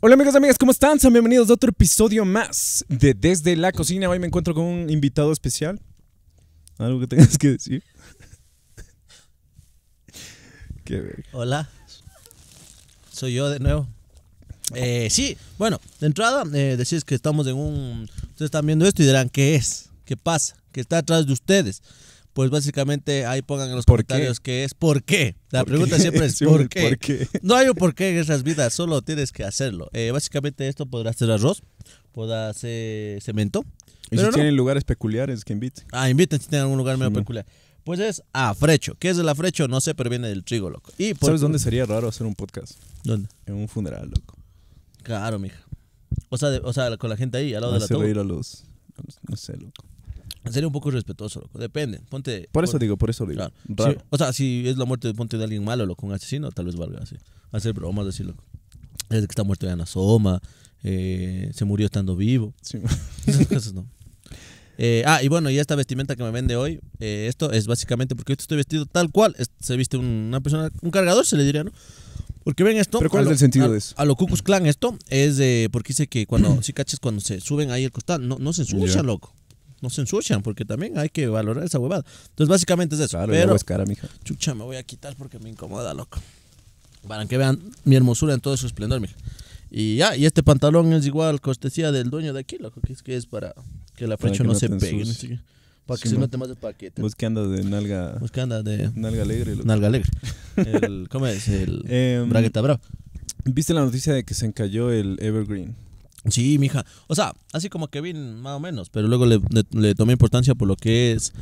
Hola amigos y amigas, ¿cómo están? Sean bienvenidos a otro episodio más de Desde la Cocina. Hoy me encuentro con un invitado especial. ¿Algo que tengas que decir? Qué Hola, soy yo de nuevo. Eh, sí, bueno, de entrada eh, decís que estamos en un... Ustedes están viendo esto y dirán, ¿qué es? ¿Qué pasa? ¿Qué está atrás de ustedes? pues básicamente ahí pongan en los comentarios que es, por qué. La pregunta siempre es ¿por, qué? No hay un por qué en esas vidas, solo tienes que hacerlo. Eh, básicamente esto podrá ser arroz, podrá ser cemento. ¿Y si tienen lugares peculiares que inviten? Ah, inviten si tienen algún lugar medio peculiar. Pues es a frecho ¿Qué es el afrecho? No sé, pero viene del trigo, loco. Y ¿Sabes dónde sería raro hacer un podcast? ¿Dónde? En un funeral, loco. Claro, mija. O sea, o sea con la gente ahí, al lado de la tumba. a los... No sé, loco. Sería un poco irrespetuoso, loco. Depende. Ponte. Por eso digo, por eso digo. o sea, si es la muerte ponte de alguien malo, loco, un asesino, tal vez valga así. Hacer bromas, decir, loco. Es que está muerto ya Soma, eh, se murió estando vivo. Sí. no. Eh, ah, y bueno, y esta vestimenta que me vende hoy, eh, esto es básicamente porque yo estoy vestido tal cual. Se viste una persona, un cargador, se le diría, ¿no? Porque ven esto. ¿Pero cuál es el sentido de eso? A lo Cucus Clan, esto es de porque dice que cuando, si caches, cuando se suben ahí el costal, no, no se ensucia, yeah. loco no se ensucian, porque también hay que valorar esa huevada. Entonces, básicamente es eso. Claro, Pero, es cara, mija. Chucha, me voy a quitar porque me incomoda, loco. Para que vean mi hermosura en todo su esplendor, mija. Y ya, y este pantalón es igual, Costecía del dueño de aquí, loco, que es, que es para que la flecha no, se pegue. Para que se note más el paquete. Pues que de nalga. Pues de. Nalga alegre. Nalga alegre. El, ¿Cómo es? El. Em, bragueta bravo. ¿Viste la noticia de que se encalló el Evergreen? Sí, mija. O sea, así como que bien, más o menos. Pero luego le, le, tomé importancia por lo que es.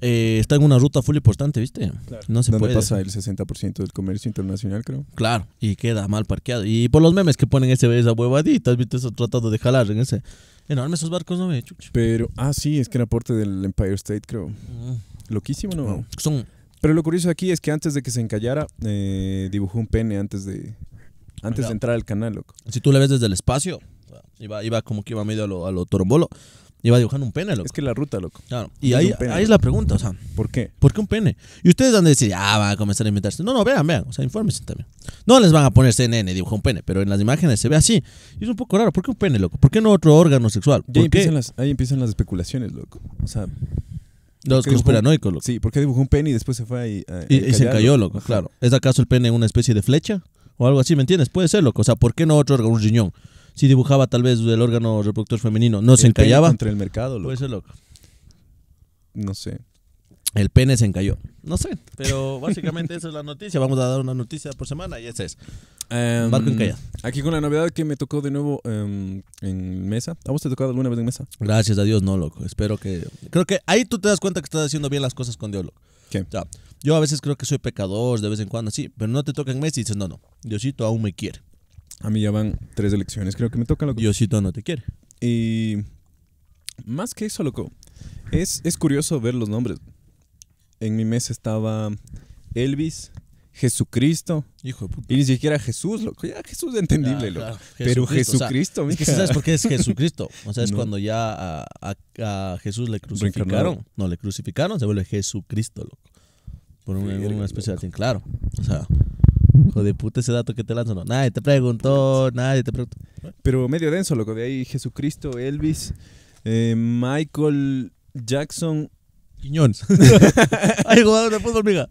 Eh, está en una ruta full importante, ¿viste? No se puede. pasa el 60% del comercio internacional, creo. Claro, y queda mal parqueado. Y por los memes que ponen ese, esa huevadita, ¿viste? Eso Tratado de jalar en ese. Enorme esos barcos, ¿no, eh, Pero, ah, sí, es que era aporte del Empire State, creo. Mm. Loquísimo, ¿no? Son. Pero lo curioso aquí es que antes de que se encallara, eh, dibujó un pene antes de antes de entrar al canal, loco. Si tú le ves desde el espacio, iba, como que iba medio a lo, torombolo. Iba dibujando un pene, loco. Es que la ruta, loco. Claro. Y ahí, ahí es la pregunta, o sea. ¿Por qué? ¿Por qué un pene? Y ustedes van a decir, ah, van a comenzar a inventarse. No, no, vean, vean. O sea, infórmense también. No les van a poner CNN, dibujó un pene, pero en las imágenes se ve así. Y es un poco raro. ¿Por qué un pene, loco? ¿Por qué no otro órgano sexual? ahí, Empiezan las, especulaciones, loco. O sea. Los conspiranoicos, loco. Sí, porque dibujó un pene y después se fue eh, y, se cayó, loco, claro. ¿Es acaso el pene una especie de flecha? o algo así, ¿me entiendes? Puede ser, loco. O sea, ¿por qué no otro órgano, un riñón? Si dibujaba tal vez del órgano reproductor femenino, no se encallaba. Entre el mercado, loco. Puede ser, loco. No sé. El pene se encalló. No sé, pero básicamente esa es la noticia. Vamos a dar una noticia por semana y esa es. Marco em, Barco encallado. Aquí con la novedad que me tocó de nuevo em, en mesa. ¿A vos te tocado alguna vez en mesa? Gracias a Dios, no, loco. Espero que. Creo que ahí tú te das cuenta que estás haciendo bien las cosas con Dios, yo a veces creo que soy pecador de vez en cuando, sí, pero no te toca en mes y dices, no, no, Diosito aún me quiere. A mí ya van tres elecciones, creo que me toca, lo que... Diosito no te quiere. Y más que eso, loco, es, es curioso ver los nombres. En mi mes estaba Elvis, Jesucristo. Hijo de puta. Y ni siquiera Jesús, loco. Ya Jesús es entendible, loco. Pero Jesucristo, ¿Sabes por qué es Jesucristo? O sea, es cuando ya a, Jesús le crucificaron. No, le crucificaron, se vuelve Jesucristo, loco. Por una especie de claro. O sea, hijo de puta ese dato que te lanzan. No, nadie te preguntó, nadie te preguntó. Pero medio denso, loco. De ahí Jesucristo, Elvis, eh, Michael Jackson. Quiñones. Hay jugador de fútbol, hormiga.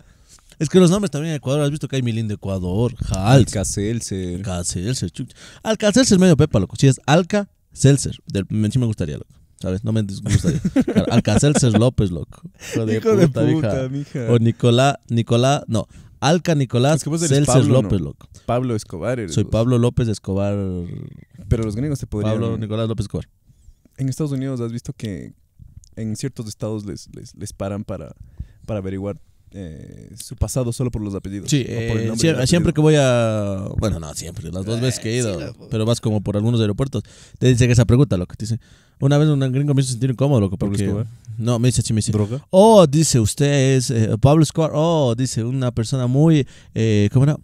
Es que los nombres también en Ecuador, has visto que hay Milín de Ecuador, Alca selser Alca medio pepa, loco. Si es Alca Celser, del, sí me gustaría, loco. ¿Sabes? No me disgusta. Alca López, loco. Hijo de puta, mija. O Nicolás Nicolás, no. Alca Nicolás es López, loco. Pablo Escobar Soy Pablo López Escobar. Pero los gringos te podrían... Pablo Nicolás López Escobar. En Estados Unidos has visto que en ciertos estados les, les, les paran para, para averiguar eh, su pasado solo por los apellidos. Sí, eh, siempre, que voy a. Bueno, no, siempre, las dos eh, veces que he ido, pero vas como por algunos aeropuertos. Te dicen esa pregunta, loco. Te dice una vez un gringo me hizo sentir incómodo, loco, porque. No, me dice, sí, me dice. Oh, dice, usted es eh, Pablo Escobar. Oh, dice, una persona muy. ¿Cómo era?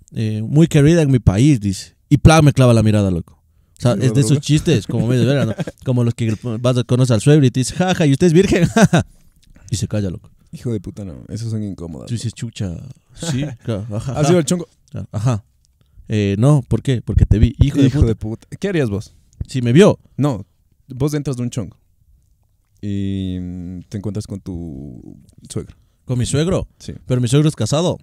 muy querida en mi país, dice. Y plan me clava la mirada, loco. O sea, es de esos chistes, como Como los que vas a conocer al suegro y te dice, jaja, y usted es virgen, y se calla, loco. Hijo de puta, no. Esos son incómodos. Tú dices chucha. Sí, claro. Ajá. Has ido al chongo. Ajá. Eh, no, ¿por qué? Porque te vi. Hijo, de, puta. ¿Qué harías vos? Si me vio. No, vos entras de un chongo y mm, te encuentras con tu suegro. ¿Con mi suegro? Sí. Pero mi suegro es casado.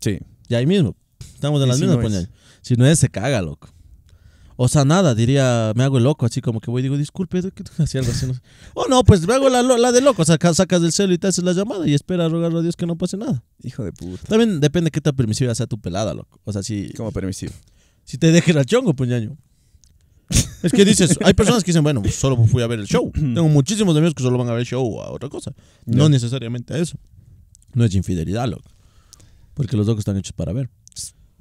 Sí. Y ahí mismo. Estamos en las mismas Si no es, se caga, loco. O sea, nada, diría, me hago el loco, así como que voy y digo, disculpe, ¿qué hacía algo así? No O oh, no, pues me hago la, de loco, o sea, sacas del celo y te haces la llamada y esperas, a rogarle a Dios que no pase nada. Hijo de puta. También depende de qué tan permisiva sea tu pelada, loco. O sea, si. ¿Cómo permisivo? Si te dejes al chongo, puñaño. Es que dices, hay personas que dicen, bueno, pues, solo fui a ver el show. Tengo muchísimos amigos que solo van a ver el show o a otra cosa. No, necesariamente a eso. No es infidelidad, loco. Porque los locos están hechos para ver.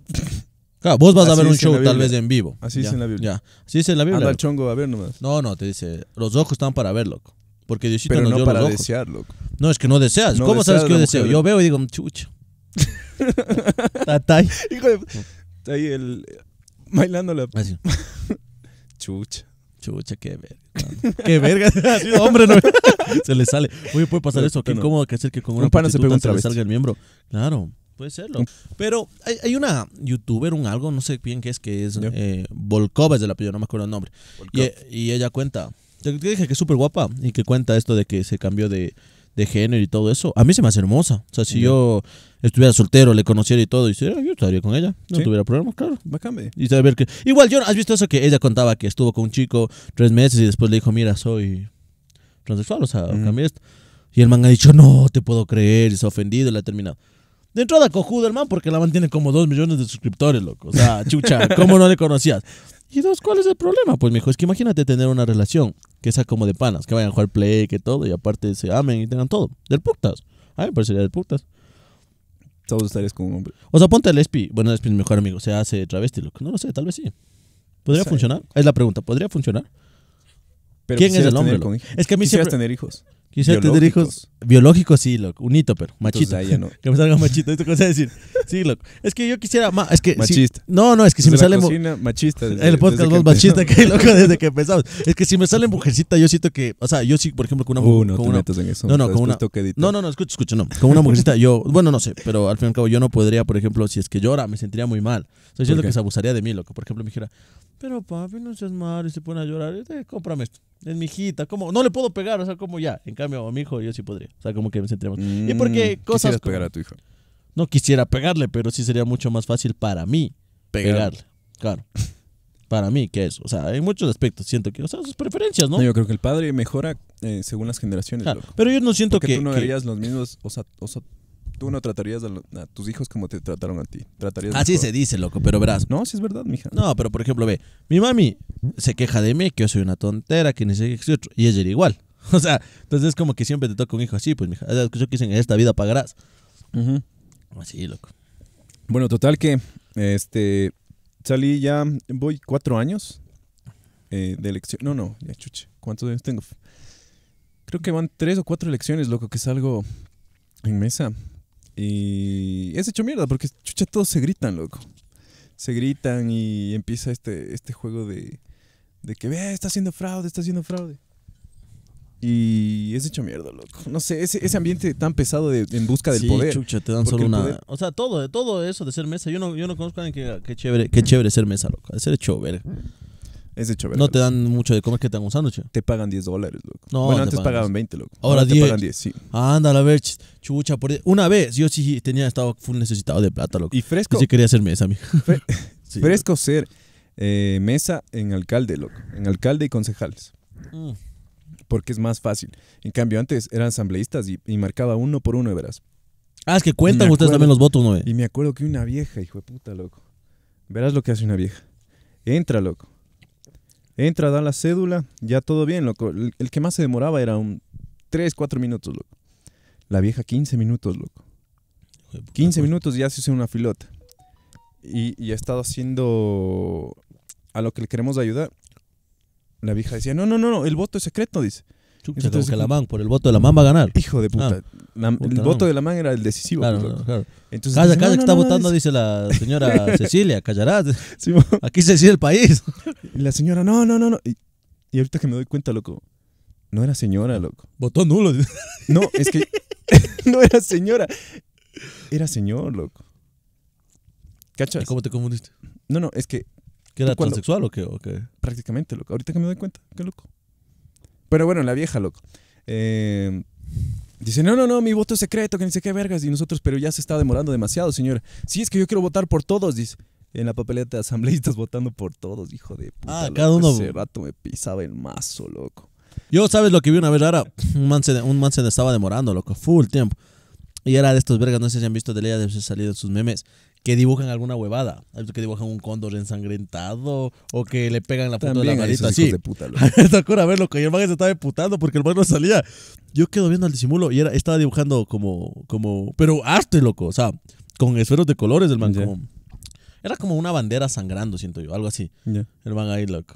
Claro, vos vas a ver un show tal vez en vivo. Así dice en la Biblia. Ya. Así dice en la Biblia. Anda al chongo a ver nomás. No, no, te dice, los ojos están para ver, loco. Porque Diosito Pero nos no dio para los ojos. desear, loco. No, es que no deseas. ¿Cómo sabes que yo deseo? Yo veo y digo, chucha. Tatay. Hijo de... Está ahí el... Bailando la Así, chucha. Chucha, qué verga. qué verga. hombre, no. se le sale. Oye, puede pasar eso. Qué incómodo que hacer que con una Un pana se pega un prostituta salga el miembro. Claro. Puede serlo. Pero hay, una youtuber, un algo, no sé bien qué es, que es eh, Volkova es la apellido, no me acuerdo el nombre. Y, y, ella cuenta, te dije que es súper guapa y que cuenta esto de que se cambió de, género y todo eso. A mí se me hace hermosa. O sea, si yo estuviera soltero, le conociera y todo, y yo estaría con ella. No tuviera problemas, claro. va Y que... Igual, yo, ¿has visto eso que ella contaba que estuvo con un chico tres meses y después le dijo, mira, soy transsexual, o sea, cambié esto. Y el man ha dicho, no, te puedo creer, se ofendido y la ha terminado. De entrada cojudo el man porque la man tiene como dos millones de suscriptores, loco. O sea, chucha, ¿cómo no le conocías? Y dos, ¿cuál es el problema? Pues, dijo, es que imagínate tener una relación que sea como de panas, que vayan a jugar play, que todo, y aparte se amen y tengan todo. Del putas. A mí me parecería del putas. Todos estarías con un hombre. O sea, ponte al Espi. Bueno, el Espi es mi mejor amigo. Se hace travesti, loco. No lo sé, tal vez sí. ¿Podría funcionar? Es la pregunta. ¿Podría funcionar? ¿Quién es el hombre? Con... Es que a mí siempre... tener hijos quisiera tener hijos biológicos, sí, loco. Un hito, pero machito. ya no. que me salga machito. ¿Esto qué vas a decir? Sí, loco. Es que yo quisiera. es que, machista. no, no, es que si me sale. machista. el podcast más machista que hay, loco, desde que empezamos. Es que si me sale mujercita, yo siento que. O sea, yo sí, por ejemplo, con una uh, mujer. no, con te en eso. No, no, con una. No, no, no, escucha, escucha, no. Con una mujercita, yo. Bueno, no sé, pero al fin y al cabo, yo no podría, por ejemplo, si es que llora, me sentiría muy mal. Estoy diciendo que se abusaría de mí, loco. Por ejemplo, me dijera, pero papi, no seas malo y se pone a llorar. cómprame esto. Es mi hijita, como no le puedo pegar, o sea, como ya. En cambio, a mi hijo yo sí podría. O sea, como que me entremos y porque mm, cosas. pegar a tu hijo. No quisiera pegarle, pero sí sería mucho más fácil para mí pegarle. Claro. para mí, que eso. O sea, hay muchos aspectos siento que, o sea, sus preferencias, ¿no? yo creo que el padre mejora eh, según las generaciones. Pero yo no siento que. tú no los mismos o sea... Tú no tratarías a, tus hijos como te trataron a ti. Tratarías Así se dice, loco, pero verás. No, si es verdad, mija. No, pero por ejemplo, ve, mi mami se queja de mí, que yo soy una tontera, que ni sé qué otro. Y ella era igual. O sea, entonces es como que siempre te toca un hijo así, pues, mija. Es que dicen, en esta vida pagarás. Así, loco. Bueno, total que este salí ya, voy cuatro años eh, de elección. No, no, ya chuche. ¿Cuántos años tengo? Creo que van tres o cuatro elecciones, loco, que salgo en mesa. Y es hecho mierda porque, chucha, todos se gritan, loco. Se gritan y empieza este, este juego de, de que, ve, está haciendo fraude, está haciendo fraude. Y es hecho mierda, loco. No sé, ese, ese ambiente tan pesado de, en busca del poder. chucha, te dan solo una. O sea, todo, todo eso de ser mesa. Yo no, yo no conozco a alguien que, que, chévere, chévere ser mesa, loco. De ser hecho es No te dan mucho de comer que te dan un sándwich. Te pagan 10 dólares, loco. bueno, antes pagaban 20, loco. Ahora, 10. Te pagan 10, sí. Ándale, a ver, chucha. Por... Una vez, yo sí tenía, estado full necesitado de plata, loco. Y fresco. Yo sí quería hacer mesa, amigo. fresco ser eh, mesa en alcalde, loco. En alcalde y concejales. Mm. Porque es más fácil. En cambio, antes eran asambleístas y, marcaba uno por uno, verás. Ah, es que cuentan ustedes también los votos, ¿no? Y me acuerdo que una vieja, hijo de puta, loco. Verás lo que hace una vieja. Entra, loco. Entra, da la cédula, ya todo bien, loco. El, que más se demoraba era un 3, 4 minutos, loco. La vieja 15 minutos, loco. 15 pues. minutos ya se hizo una filota. Y, ha estado haciendo a lo que le queremos ayudar. La vieja decía, no, no, no, no, el voto es secreto, dice. Entonces, por el voto de la man va a ganar. Hijo de puta. Ah, el voto de la man era el decisivo. Claro, Entonces, calla, que está votando, dice la señora Cecilia, callarás. Aquí se decide el país. Y la señora, no, no, no, no. Y, ahorita que me doy cuenta, loco, no era señora, loco. Votó nulo. No, es que no era señora. Era señor, loco. ¿Cachas? ¿Y cómo te confundiste? No, no, es que. era transexual o qué? Prácticamente, loco. Ahorita que me doy cuenta, qué loco. Pero bueno, la vieja, loco. Eh, dice, no, no, no, mi voto es secreto, que ni sé qué vergas. Y nosotros, pero ya se está demorando demasiado, señor. Sí, es que yo quiero votar por todos, dice. En la papeleta de asambleístas votando por todos, hijo de puta. Ah, cada uno. Ese rato me pisaba el mazo, loco. Yo, ¿sabes lo que vi una vez Un man se, un man estaba demorando, loco, full tiempo. Y era de estos vergas, no sé si han visto de ley de salido salido sus memes, que dibujan alguna huevada. Que dibujan un cóndor ensangrentado o que le pegan la punta de la varita así. acuerdas? A ver loco, y el man se estaba deputando porque el man no salía. Yo quedo viendo al disimulo y era, estaba dibujando como, como, pero arte, loco. O sea, con esferos de colores el man. era como una bandera sangrando, siento yo, algo así. El man ahí, loco.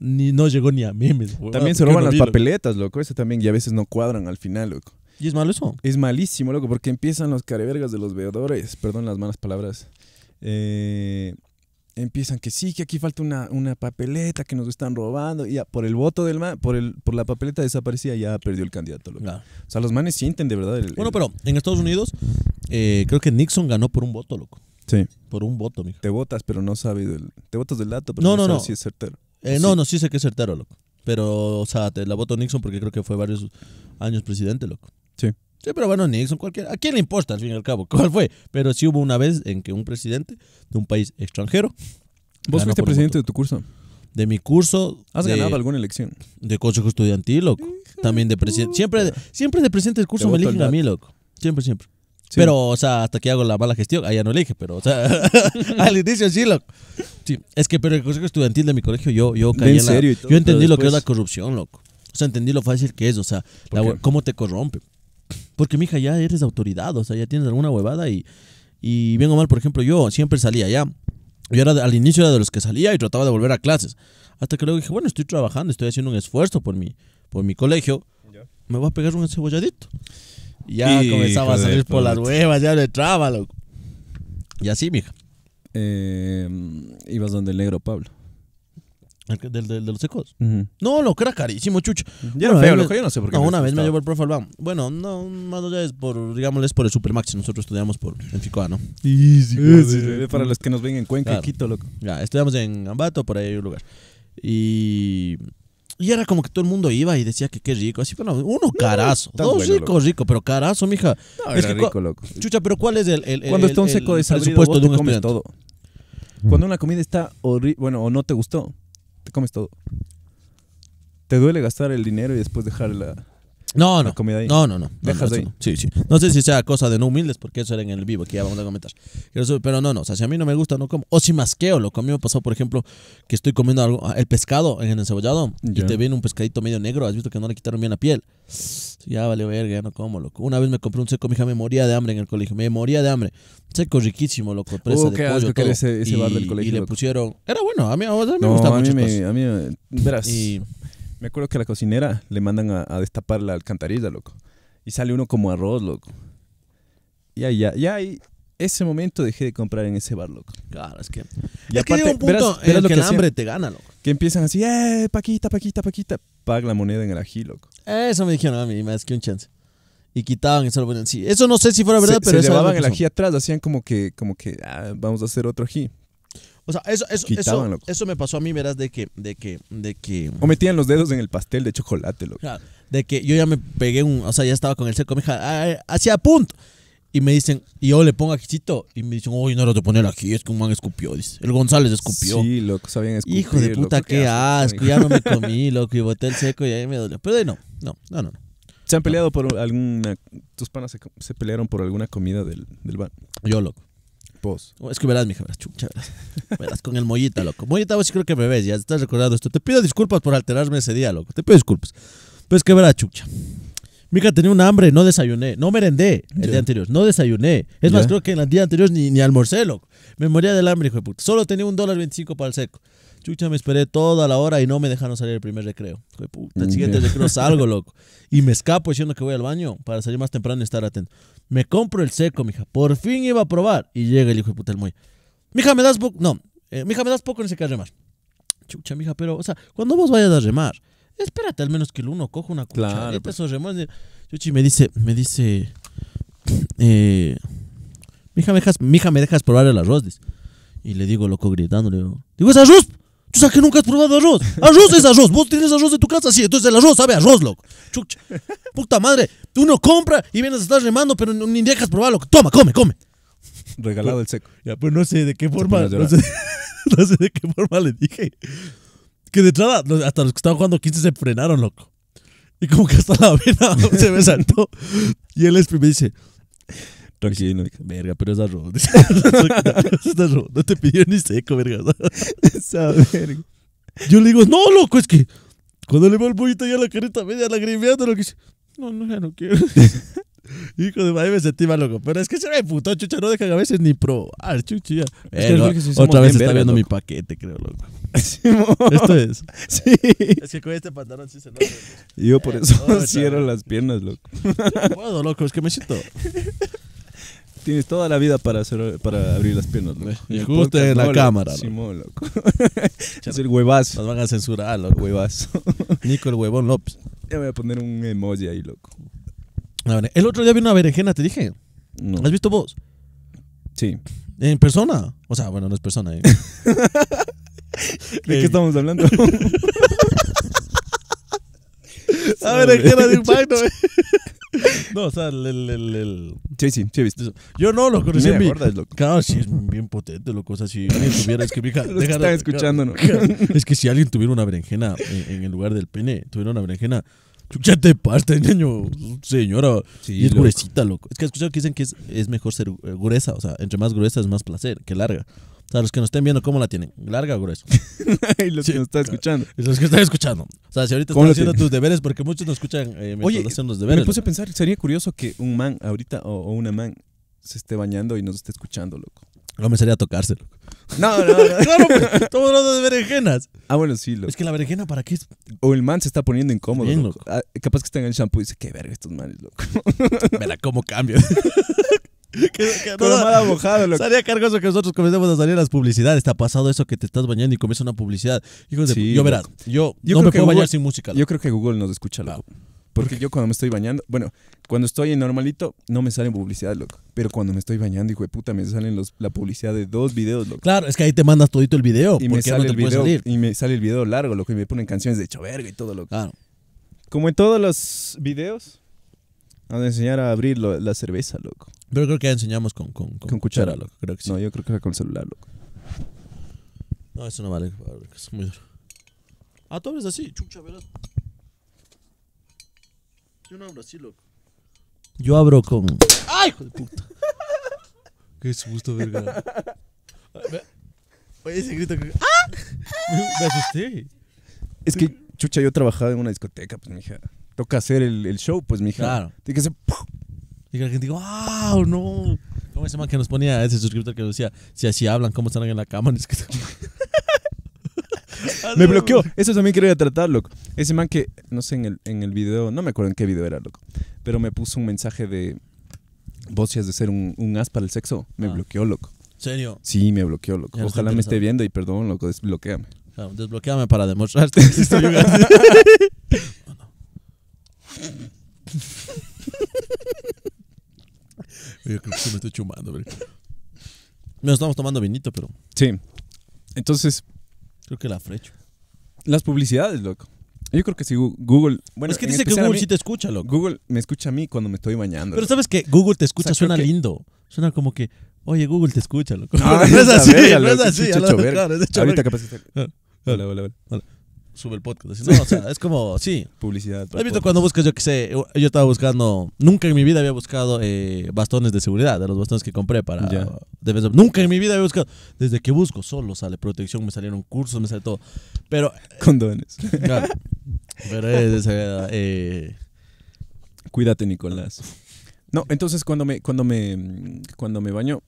Ni, no llegó ni a memes. también se roban las papeletas, loco. Eso también, y a veces no cuadran al final, loco. ¿Y es malo eso? Es malísimo, loco, porque empiezan los carevergas de los veedores, perdón las malas palabras. Eh, empiezan que sí, que aquí falta una, una papeleta que nos están robando. Y ya, por el voto del man, por, el, por la papeleta desaparecida, ya perdió el candidato. Loco. O sea, los manes sienten de verdad. El, Bueno, pero en Estados Unidos, eh, creo que Nixon ganó por un voto, loco. Sí. Por un voto, mijo. Te votas, pero no sabes Te votas del dato, pero no, no, sabes si es certero. Eh, no, no, sí sé que es certero, loco. Pero, o sea, te la voto Nixon porque creo que fue varios años presidente, loco. Sí. Sí, pero bueno, Nixon, cualquiera. ¿A quién le importa al fin y al cabo cuál fue? Pero sí hubo una vez en que un presidente de un país extranjero. ¿Vos fuiste presidente de tu curso? De mi curso. ¿Has ganado alguna elección? De consejo estudiantil, loco. También de presidente. Siempre, siempre de presidente del curso me eligen a mí, loco. Siempre, siempre. Pero, o sea, hasta que hago la mala gestión, allá no elige, pero, o sea, al inicio sí, loco. Sí, es que, pero el consejo estudiantil de mi colegio, yo, yo caí en, la, Yo entendí lo que es la corrupción, loco. O sea, entendí lo fácil que es, o sea, cómo te corrompe. Porque, mija, ya eres autoridad, o sea, ya tienes alguna huevada y, y bien o mal, por ejemplo, yo siempre salía ya. Yo era, al inicio era de los que salía y trataba de volver a clases. Hasta que luego dije, bueno, estoy trabajando, estoy haciendo un esfuerzo por mi, por mi colegio. Me voy a pegar un cebolladito. Y Ya comenzaba a salir por las huevas, ya le traba, Y así, mija. Eh, ibas donde el negro Pablo. ¿Del, de los secos? No, lo que era carísimo, chucha Ya feo, loco, yo no sé por qué. No, una vez me llevó el profe al BAM. Bueno, no, más allá es por, digámosle, es por el Supermax. Nosotros estudiamos por, en Ficoa, ¿no? Sí, sí, para los que nos ven en Cuenca Quito, loco. Ya, estudiamos en Ambato, por ahí hay un lugar. Y. Y era como que todo el mundo iba y decía que qué rico. Así, bueno, uno carazo. Todo rico, rico, pero carazo, mija. No, es que, rico, loco. Chucha, pero ¿cuál es el. Cuando está un seco de supuesto vos todo. Cuando una comida está horrible, bueno, o no te gustó, te comes todo. Te duele gastar el dinero y después dejar la, no, no. No, no, no. Dejas no, Sí, sí. No sé si sea cosa de no humildes, porque eso era en el vivo, que ya vamos a comentar. Pero no, no. O sea, si a mí no me gusta, no como. O si masqueo, lo a mí me pasó, por ejemplo, que estoy comiendo algo, ah, el pescado en el encebollado, y te viene un pescadito medio negro. Has visto que no le quitaron bien la piel. Ya vale verga, ya no como, loco. Una vez me compré un seco, mi hija me moría de hambre en el colegio. Me moría de hambre. Seco riquísimo, loco. Presa oh, de pollo, y, del colegio, y le pusieron. Era bueno, a mí, a mí me gusta mucho. Pues. verás. Y, me acuerdo que la cocinera le mandan a, destapar la alcantarilla, loco. Y sale uno como arroz, loco. Y ahí, ya, ya, ahí, ese momento dejé de comprar en ese bar, loco. Claro, es que. Y es que un punto el que, hambre te gana, loco. Que empiezan así, eh, paquita, paquita, paquita. Paga la moneda en el ají, loco. Eso me dijeron a mí, más que un chance. Y quitaban eso, en Sí, eso no sé si fuera verdad, pero se llevaban el ají atrás, hacían como que, como que, ah, vamos a hacer otro ají. O sea, eso, eso, me pasó a mí, verás, de que, de que, de que. O metían los dedos en el pastel de chocolate, loco. de que yo ya me pegué un, o sea, ya estaba con el seco, mi hija hacia punto. Y me dicen, y yo le pongo aquí. Y me dicen, uy, no era de poner aquí? es que un man escupió. Dice. El González escupió. Sí, loco, sabían escupir. Hijo de puta, qué asco. ya no me comí, loco, y boté el seco y ahí me dolió. Pero no, no, no, no. ¿Se han peleado por alguna. Tus panas se, se, pelearon por alguna comida del, del bar? Yo, loco. Oh, es que verás, mija, verás, chucha, verás. con el Mollita, loco. Mollita, vos sí creo que me ves, ya estás recordando esto. Te pido disculpas por alterarme ese día, loco. Te pido disculpas. Pues que verás, chucha. Mija, tenía un hambre, no desayuné, no merendé el día anterior, no desayuné. Es más, creo que el día anterior ni, ni almorcé, loco. Me moría del hambre, hijo de puta. Solo tenía un dólar 25 para el seco. Chucha, me esperé toda la hora y no me dejaron salir el primer recreo. Hijo de puta, el mm, siguiente recreo salgo, loco. Y me escapo diciendo que voy al baño para salir más temprano y estar atento. Me compro el seco, mija. Por fin iba a probar. Y llega el hijo de puta el muy. Mija, me das poco. No, eh, mija, me das poco en ese remar. Chucha, mija, pero, o sea, cuando vos vayas a remar, espérate al menos que el uno coja una cucharita, claro, pues. Chuchi me dice, me dice. Eh, mija, me dejas, me dejas probar el arroz. Y le digo, loco, gritándole. Digo, ¿es arroz? ¿Tú sabes que nunca has probado arroz? Arroz es arroz. Vos tienes arroz de tu casa, sí. Entonces el arroz sabe a arroz, loco. Chucha. Puta madre. Uno compra y vienes a estar remando, pero ni dejas probarlo. Toma, come, come. Regalado el seco. Ya, pues no sé de qué forma. No sé, de qué forma le dije. Que de entrada, hasta los que estaban jugando 15 se frenaron, loco. Y como que hasta la vena se me saltó. Y él me dice: Verga, pero es arroz. No te pidieron ni seco, verga. verga. Yo le digo, no, loco, es que cuando le veo el pollito ya la carita media lagrimeando, lo que dice, no, no, ya no quiero. Hijo de madre, me sentí mal loco. Pero es que se me puto, chucha, no dejan a veces ni probar, chucha. Ya. Eh, otra vez está viendo mi paquete, creo, loco. Esto es. Sí. Es que con este pantalón sí se nota. Yo por eh, eso cierro las piernas, loco. No puedo, loco, es que me siento. Tienes toda la vida para hacer, para abrir las piernas, güey. Eh, y, justo en la cámara, es el huevazo. Nos van a censurar, los huevazos Nico el huevón López. Ya voy a poner un emoji ahí, loco. A ver, el otro día vi una berenjena, te dije. No. ¿Has visto vos? Sí. ¿En persona? O sea, bueno, no es persona. ¿eh? ¿De qué estamos hablando? a berenjena de impacto. No, o sea, el, el, el, Sí, sí, sí, visto. Yo no lo conocí. Me loco. Claro, sí, es bien potente, loco. O sea, si alguien tuviera, es que, mija, escuchando, Es que si alguien tuviera una berenjena en, el lugar del pene, tuviera una berenjena. Chucha te parte, niño. Señora. Sí, y es gruesita, loco. Es que he escuchado que dicen que es, es mejor ser eh, gruesa. O sea, entre más gruesa es más placer que larga. O sea, los que nos estén viendo, ¿cómo la tienen? ¿Larga o gruesa? y los que nos están escuchando. Y los que están escuchando. O sea, si ahorita están haciendo tus deberes, porque muchos nos escuchan eh, Oye, los deberes. Me puse a pensar, sería curioso que un man ahorita o, una man se esté bañando y nos esté escuchando, loco. No me sería tocarse, No, no, no. claro, pues, estamos hablando de berenjenas. Ah, bueno, sí, loco. Es que la berenjena, ¿para qué? O el man se está poniendo incómodo. Ah, capaz que está en el shampoo y dice, qué verga estos manes, loco. la cómo cambio que, que loco. cargoso que nosotros comencemos a salir las publicidades. Está pasado eso que te estás bañando y comienza una publicidad. Hijos yo verás, yo, no me puedo bañar sin música. Loco. Yo creo que Google nos escucha, loco. Porque yo cuando me estoy bañando, bueno, cuando estoy en normalito, no me sale publicidad, loco. Pero cuando me estoy bañando, hijo de puta, me salen los, la publicidad de dos videos, loco. Claro, es que ahí te mandas todito el video. Y me sale el video. Y me sale el video largo, loco. Y me ponen canciones de choverga y todo, loco. Claro. Como en todos los videos, vamos a enseñar a abrir la cerveza, loco. Pero creo que ya enseñamos con, con, cuchara, loco. Creo que sí. No, yo creo que era con celular, loco. No, eso no vale. Es muy duro. Ah, tú abres así, chucha, ¿verdad? Yo no abro así, loco. Yo abro con. ¡Ay, hijo de puta! Qué susto, verga. Oye, ese grito que. ¡Ah! Me asusté. Es que, chucha, yo trabajaba en una discoteca, pues, mija. Toca hacer el, el show, pues, mija. Claro. Tiene que hacer. Y la gente dijo, wow, no. ¿Cómo ese man que nos ponía ese suscriptor que nos decía, si así hablan, cómo están en la cama? me bloqueó. Eso también quería tratar, loco. Ese man que, no sé, en el, en video, no me acuerdo en qué video era, loco, pero me puso un mensaje de, vos de ser un, as para el sexo, me ah. bloqueó, loco. ¿Serio? Sí, me bloqueó, loco. Ojalá me esté viendo y perdón, loco, desbloqueame. desbloqueame para demostrarte que estoy Yo creo que me estoy chumando, güey. Nos estamos tomando vinito, pero. Sí. Entonces. Creo que la frecho. Las publicidades, loco. Yo creo que si Google. Bueno, es que dice que Google sí te escucha, loco. Google me escucha a mí cuando me estoy bañando. Pero sabes que Google te escucha suena lindo. Suena como que, oye, Google te escucha, loco. Ah, no, es así, no es así. Ahorita capaz que hola, hola. hola sube el podcast. no, o sea, es como, sí. Publicidad. He visto cuando buscas, yo qué sé, yo estaba buscando, nunca en mi vida había buscado eh, bastones de seguridad, de los bastones que compré para Nunca en mi vida había buscado. Desde que busco, solo sale protección, me salieron cursos, me sale todo. Pero. Eh, Condones. Claro, pero es eh, Cuídate, Nicolás. No, entonces cuando me, cuando me, cuando me baño,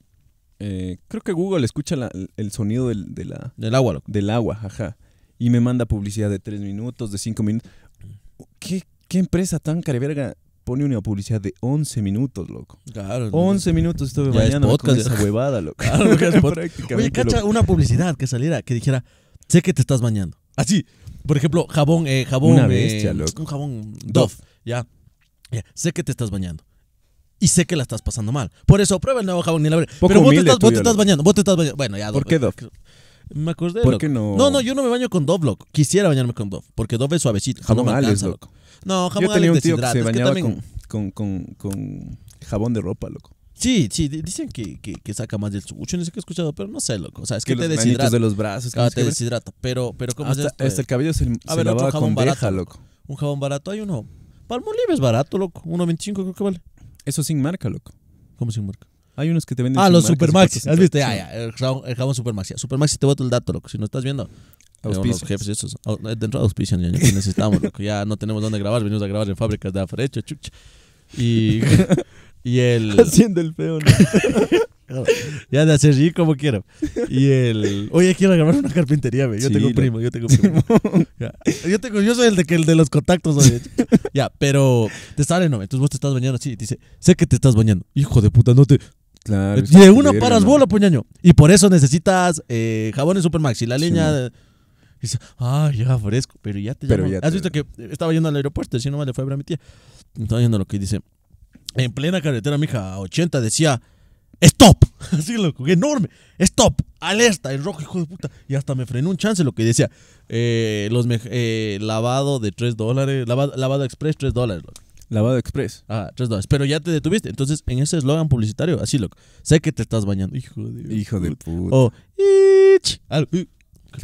creo que Google escucha el sonido del, del agua. Del agua, ajá y me manda publicidad de 3 minutos, de cinco minutos. ¿Qué, qué empresa tan cariberga pone una publicidad de 11 minutos, loco. Claro. 11 minutos estuve bañando es con esa huevada, loco. Claro, es Oye, cacha, una publicidad que saliera, que dijera, sé que te estás bañando. Así, ah, por ejemplo, jabón, eh, jabón. Una eh, bestia, loco. Un jabón Dove, Ya. Sé que te estás bañando. Y sé que la estás pasando mal. Por eso, prueba el nuevo jabón ni la Pero vos te, estás, estás bañando, vos te estás bañando. Bueno, ya. ¿Por qué Dove? Me acordé. ¿Por qué no? No, no, yo no me baño con Dove, loco. Quisiera bañarme con Dove, porque Dove es suavecito. Jamón no loco. No, jamón Yo tenía un tío que se bañaba con, jabón de ropa, loco. Sí, sí, dicen que, que, que saca más del sucho, no sé qué he escuchado, pero no sé, loco. O sea, es que, te deshidrata. de los brazos. Ah, te deshidrata, pero, pero ¿cómo es esto? Hasta el cabello se, A ver, lavaba con barato, loco. Un jabón barato, hay uno. Palmolive es barato, loco. 1.25 creo que vale. Eso sin marca, loco. ¿Cómo sin marca? Hay unos que te venden. Ah, los Supermaxis. ¿Has visto? Ya, ah, ya. El jabón, el jabón Supermaxi. Ah, te boto el dato, loco. Si no estás viendo. Los jefes esos. Dentro eh, de auspician, necesitamos, loco. Ya no tenemos dónde grabar. Venimos a grabar en fábricas de afrecho chucha. Y. Y el. Haciendo el feo, ¿no? ya de hacer así como quiero. Y el. Oye, quiero grabar una carpintería, güey. Yo tengo primo, yo tengo primo. Yo, tengo, yo soy el de, el de los contactos, oye. ya, pero te sale, no. Entonces vos te estás bañando así. Dice, sé que te estás bañando. Hijo de puta, no te. Y de una paras bola, puñaño. Y por eso necesitas eh, jabones jabón Supermax. Y la leña. dice, ah, ya fresco. Pero ya te pero Has visto que estaba yendo al aeropuerto. Si no me le fue a mi tía. Estaba yendo lo que dice. En plena carretera, mija, a 80 decía. ¡Stop! Así loco, enorme. ¡Stop! ¡Alerta! En rojo, hijo de puta. Y hasta me frenó un chance lo que decía. Eh, los eh, lavado de 3 dólares. Lavado, express 3 dólares, Lavado express. Ah, tres dólares Pero ya te detuviste. Entonces, en ese eslogan publicitario, así, loco. Sé que te estás bañando. Hijo de Hijo de puta. O, ich, ¿Qué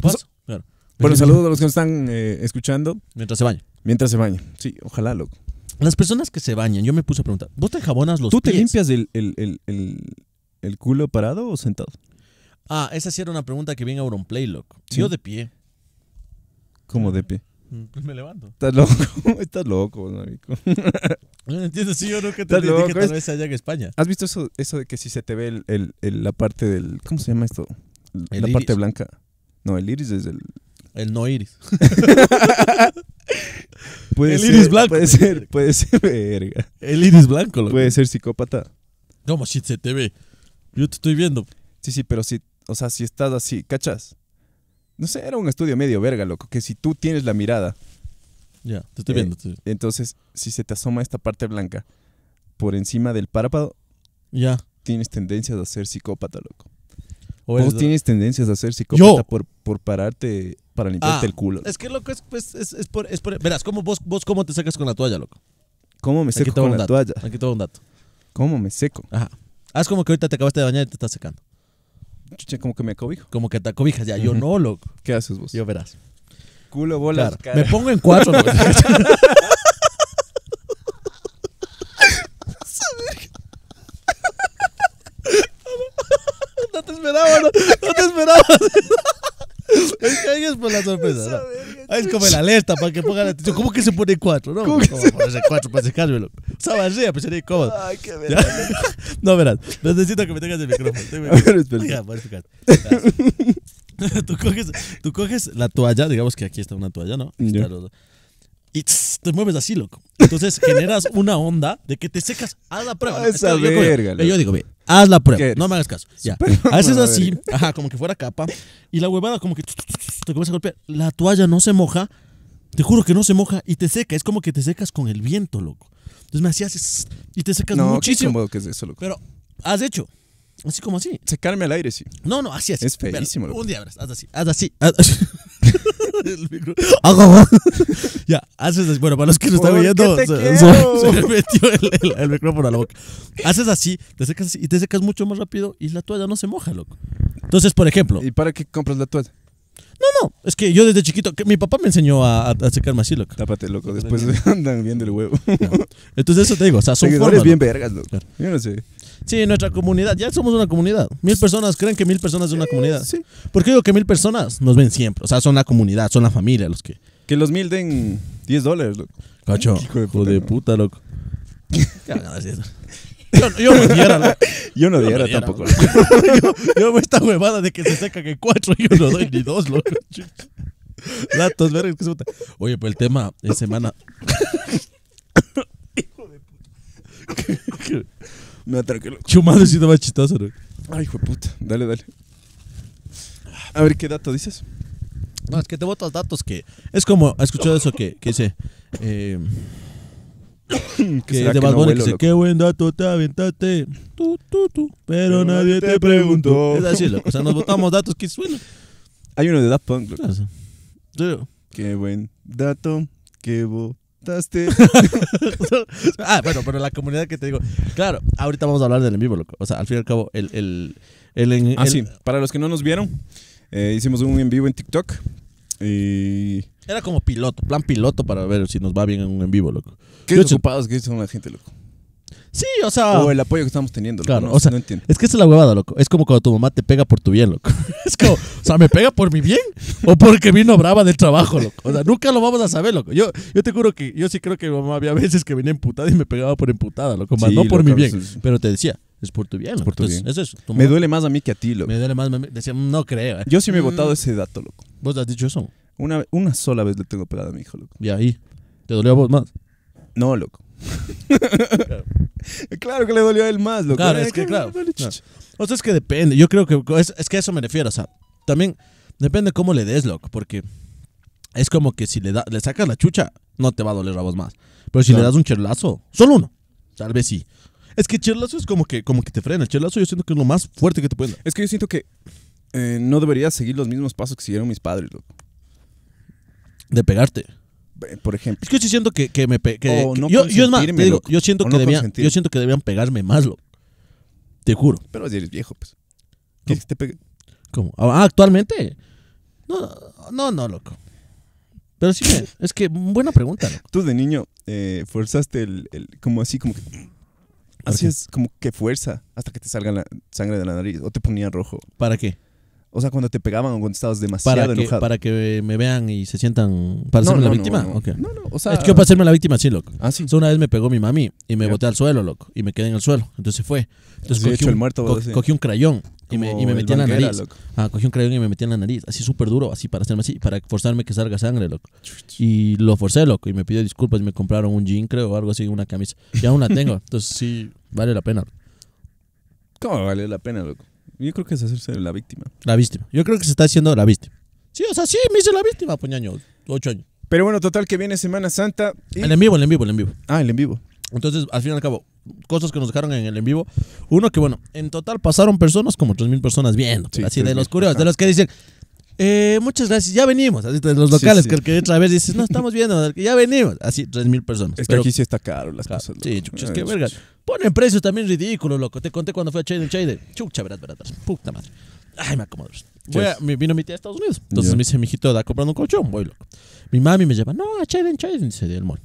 pues, pasa? Claro. Bueno, saludos a los que nos están eh, escuchando. Mientras se bañan. Mientras se bañan. Sí, ojalá, loco. Las personas que se bañan, yo me puse a preguntar, ¿vos te jabonas los ¿Tú te limpias el, culo parado o sentado? Ah, esa sí era una pregunta que viene a Auronplay, loco. Sí. Yo de pie. ¿Cómo de pie? me levanto. Estás loco, estás loco, amigo. entiendo Si yo nunca te dije que tal vez allá en España. ¿Has visto eso, eso de que si se te ve el, la parte del. ¿Cómo se llama esto? la parte blanca. No, el iris es el. El no iris. el iris blanco. Puede ser, puede ser verga. El iris blanco. Loco. Puede ser psicópata. ¿Cómo si se te ve? Yo te estoy viendo. Sí, sí, pero si, o sea, si estás así, ¿cachas? No sé, era un estudio medio verga, loco, que si tú tienes la mirada. Ya, eh, te estoy viendo. Entonces, si se te asoma esta parte blanca por encima del párpado, ya. Tienes tendencias a ser psicópata, loco. O Vos tienes tendencias a ser psicópata por, por, pararte, para limpiarte ah, el culo. Es que, loco, pues, es, por, Verás, ¿cómo, vos, ¿vos cómo te sacas con la toalla, loco? ¿Cómo me seco con la toalla? Aquí todo un dato. ¿Cómo me seco? Ajá. Haz ah, como que ahorita te acabaste de bañar y te estás secando chucha, como que me acobijo. Como que te acobijas, ya. Yo no, loco. ¿Qué haces vos? Yo verás. Culo, bolas, Me pongo en cuatro. ¿no? no te esperaba, no, no te esperaba. es que por la sorpresa. ¿no? Es como la alerta para que pongan atención. ¿Cómo que se pone cuatro? No, ¿Cómo, que se pone cuatro para secármelo Loco? Estaba pero pues sería incómodo. Ay, qué verga. no, verás. Necesito que me tengas el micrófono. A ver, tú, coges, tú coges la toalla, digamos que aquí está una toalla, ¿no? y te mueves así, loco. Entonces generas una onda de que te secas a la prueba. Esa que verga, yo, yo, digo, ve, Haz la prueba. No me hagas caso. Ya. Haces así, ajá, como que fuera capa. Y la huevada, como que te comienza a golpear. La toalla no se moja. Te juro que no se moja y te seca. Es como que te secas con el viento, loco. Entonces me hacías y te secas muchísimo. No, que es eso, loco. Pero has hecho. Así como así. Secarme al aire, sí. No, no, así es. Es feísimo, Un día verás. Haz así. Haz así. el ah, ya, haces así. Bueno, para los que lo están viendo, se, metió el, el, micrófono a la boca. Haces así, te secas así, y te secas mucho más rápido y la toalla no se moja, loco. Entonces, por ejemplo. ¿Y para qué compras la toalla? No, no, es que yo desde chiquito, que mi papá me enseñó a, a, secarme así, loco. Tápate, loco, después andan viendo el huevo. Entonces eso te digo, o sea, son formas, bien vergas, loco. Yo no sé. Sí, nuestra comunidad. Ya somos una comunidad. Mil personas creen que mil personas es una eh, comunidad. Sí. qué digo que mil personas nos ven siempre. O sea, son la comunidad, son la familia los que. Que los mil den 10 dólares, loco. Cacho. Hijo de puta, loco. ¿Qué Yo, no diera, Yo no yo diera tampoco. yo, yo esta huevada de que se seca que cuatro, yo no doy ni dos, loco. Latos, verga, que puta. Oye, pues el tema de semana. Hijo de puta. Me atraqué loco. Chumado siendo más chistoso, Ay, hijo de puta. Dale, dale. A ver, ¿qué dato dices? No, es que te botas datos que. Es como, ¿has escuchado eso que, que dice? Eh, que es de Bad que dice: Qué buen dato te aventaste. Tú, tú, tú. Pero, nadie te, preguntó. Es así, loco. O sea, nos botamos datos que suena. Hay uno de Daft Punk, loco. Ah, sí. Qué buen dato. Qué bo ah, bueno, pero la comunidad que te digo. Claro, ahorita vamos a hablar del en vivo, loco. O sea, al fin y al cabo, el. el, el, ah, sí. Para los que no nos vieron, eh, hicimos un en vivo en TikTok. Y. Era como piloto, plan piloto para ver si nos va bien en un en vivo, loco. Qué chupados que son la gente, loco. Sí, o sea. O el apoyo que estamos teniendo, Claro, o sea, no entiendo. Es que es la huevada, loco. Es como cuando tu mamá te pega por tu bien, loco. Es como, o sea, ¿me pega por mi bien? O porque vino brava del trabajo, loco. O sea, nunca lo vamos a saber, loco. Yo, yo te juro que yo sí creo que mi mamá había veces que venía emputada y me pegaba por emputada, loco. no por mi bien. Pero te decía, es por tu bien, loco. Por tu bien. eso. es. me duele más a mí que a ti, loco. Me duele más Decía, no creo. Eh. Yo sí me he votado mm. ese dato, loco. ¿Vos has dicho eso? Una, una sola vez le tengo pegada a mi hijo, loco. Y ahí. ¿Te dolió a vos más? No, loco. claro. que le dolió a él más, loco. Claro, eh, es que claro. O sea, es que depende. Yo creo que es, que a eso me refiero. O sea, también depende cómo le des, loco. Porque es como que si le, da, le sacas la chucha, no te va a doler a voz más. Pero si le das un chelazo, solo uno, tal vez sí. Es que el es como que, como que te frena. El chelazo. yo siento que es lo más fuerte que te pueden dar. Es que yo siento que eh, no debería seguir los mismos pasos que siguieron mis padres, loco. De pegarte. Eh, por ejemplo. Es que yo estoy siento que, que me. Que, yo, yo, es más, te digo, yo siento, que yo siento que debían pegarme más, loco. Te juro. Pero si eres viejo, pues. ¿Cómo? Ah, ah, actualmente. No, no, no, loco. Pero sí, es que buena pregunta. Tú de niño eh, forzaste el, el, Como así, como que. Así es, como que fuerza hasta que te salga la sangre de la nariz o te ponía rojo. ¿Para qué? O sea, cuando te pegaban o cuando estabas demasiado para que, Para que me vean y se sientan. ¿Para hacerme la víctima? No, no, no, o sea. Es que yo para hacerme la víctima, sí, loco. Ah, sí. una vez me pegó mi mami y me boté al suelo, loco. Y me quedé en el suelo. Entonces fue. Entonces cogí, un, cogí un crayón y me, metí en la nariz. Ah, cogí un crayón y me metí en la nariz. Así súper duro, así para hacerme así, para forzarme que salga sangre, loco. Y lo forcé, loco. Y me pidió disculpas y me compraron un jean, creo, o algo así, una camisa. Y aún la tengo. Entonces sí, vale la pena. ¿Cómo vale la pena, loco? Yo creo que es hacerse la víctima. La víctima. Yo creo que se está haciendo la víctima. Sí, o sea, sí, me hice la víctima, puñaño, pues, Ocho años. Pero bueno, total que viene Semana Santa. en vivo, en vivo, en vivo. Ah, el en vivo. Entonces, al fin y al cabo, cosas que nos dejaron en el en vivo. Uno que, bueno, en total pasaron personas, como 3.000 personas viendo. Pues, así, de los curiosos, de los que dicen, eh, muchas gracias, ya venimos. Así de los locales, Que sí. que otra vez dices, no, estamos viendo, ya venimos. Así, 3.000 personas. Es que aquí sí está caro las cosas. Sí, chuchas, qué verga. Ponen precios también ridículos, loco. Te conté cuando fui a Chayden Chayden Chucha, verás, verás, puta madre. Ay, me acomodo. vino mi tía a Estados Unidos. Entonces me dice, Mi hijito da comprando un colchón. Voy, loco. Mi mami me lleva, no, a Chayden Chayden dice del mall.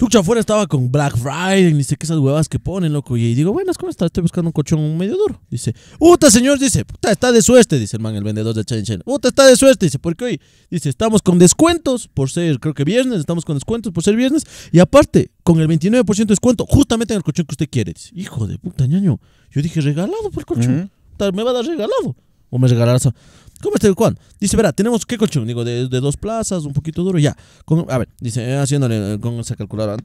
Tú afuera estaba con Black Friday, y dice qué esas huevas que ponen, loco. Y digo, buenas, ¿cómo está? Estoy buscando un colchón medio duro. Dice, puta, señor, dice, puta, está de suerte, dice el man, el vendedor de Chen Chen. Puta, está de suerte, dice, porque hoy, dice, estamos con descuentos por ser, creo que viernes, estamos con descuentos por ser viernes. Y aparte, con el 29% de descuento, justamente en el colchón que usted quiere. Dice, hijo de puta, ñaño. Yo dije, regalado por el colchón. Me va a dar regalado o me regalarás. ¿Cómo está el Juan? Dice, verá, tenemos qué colchón. Digo, de, dos plazas, un poquito duro, ya. a ver, dice, eh, haciéndole ¿Cómo eh, con esa calculadora.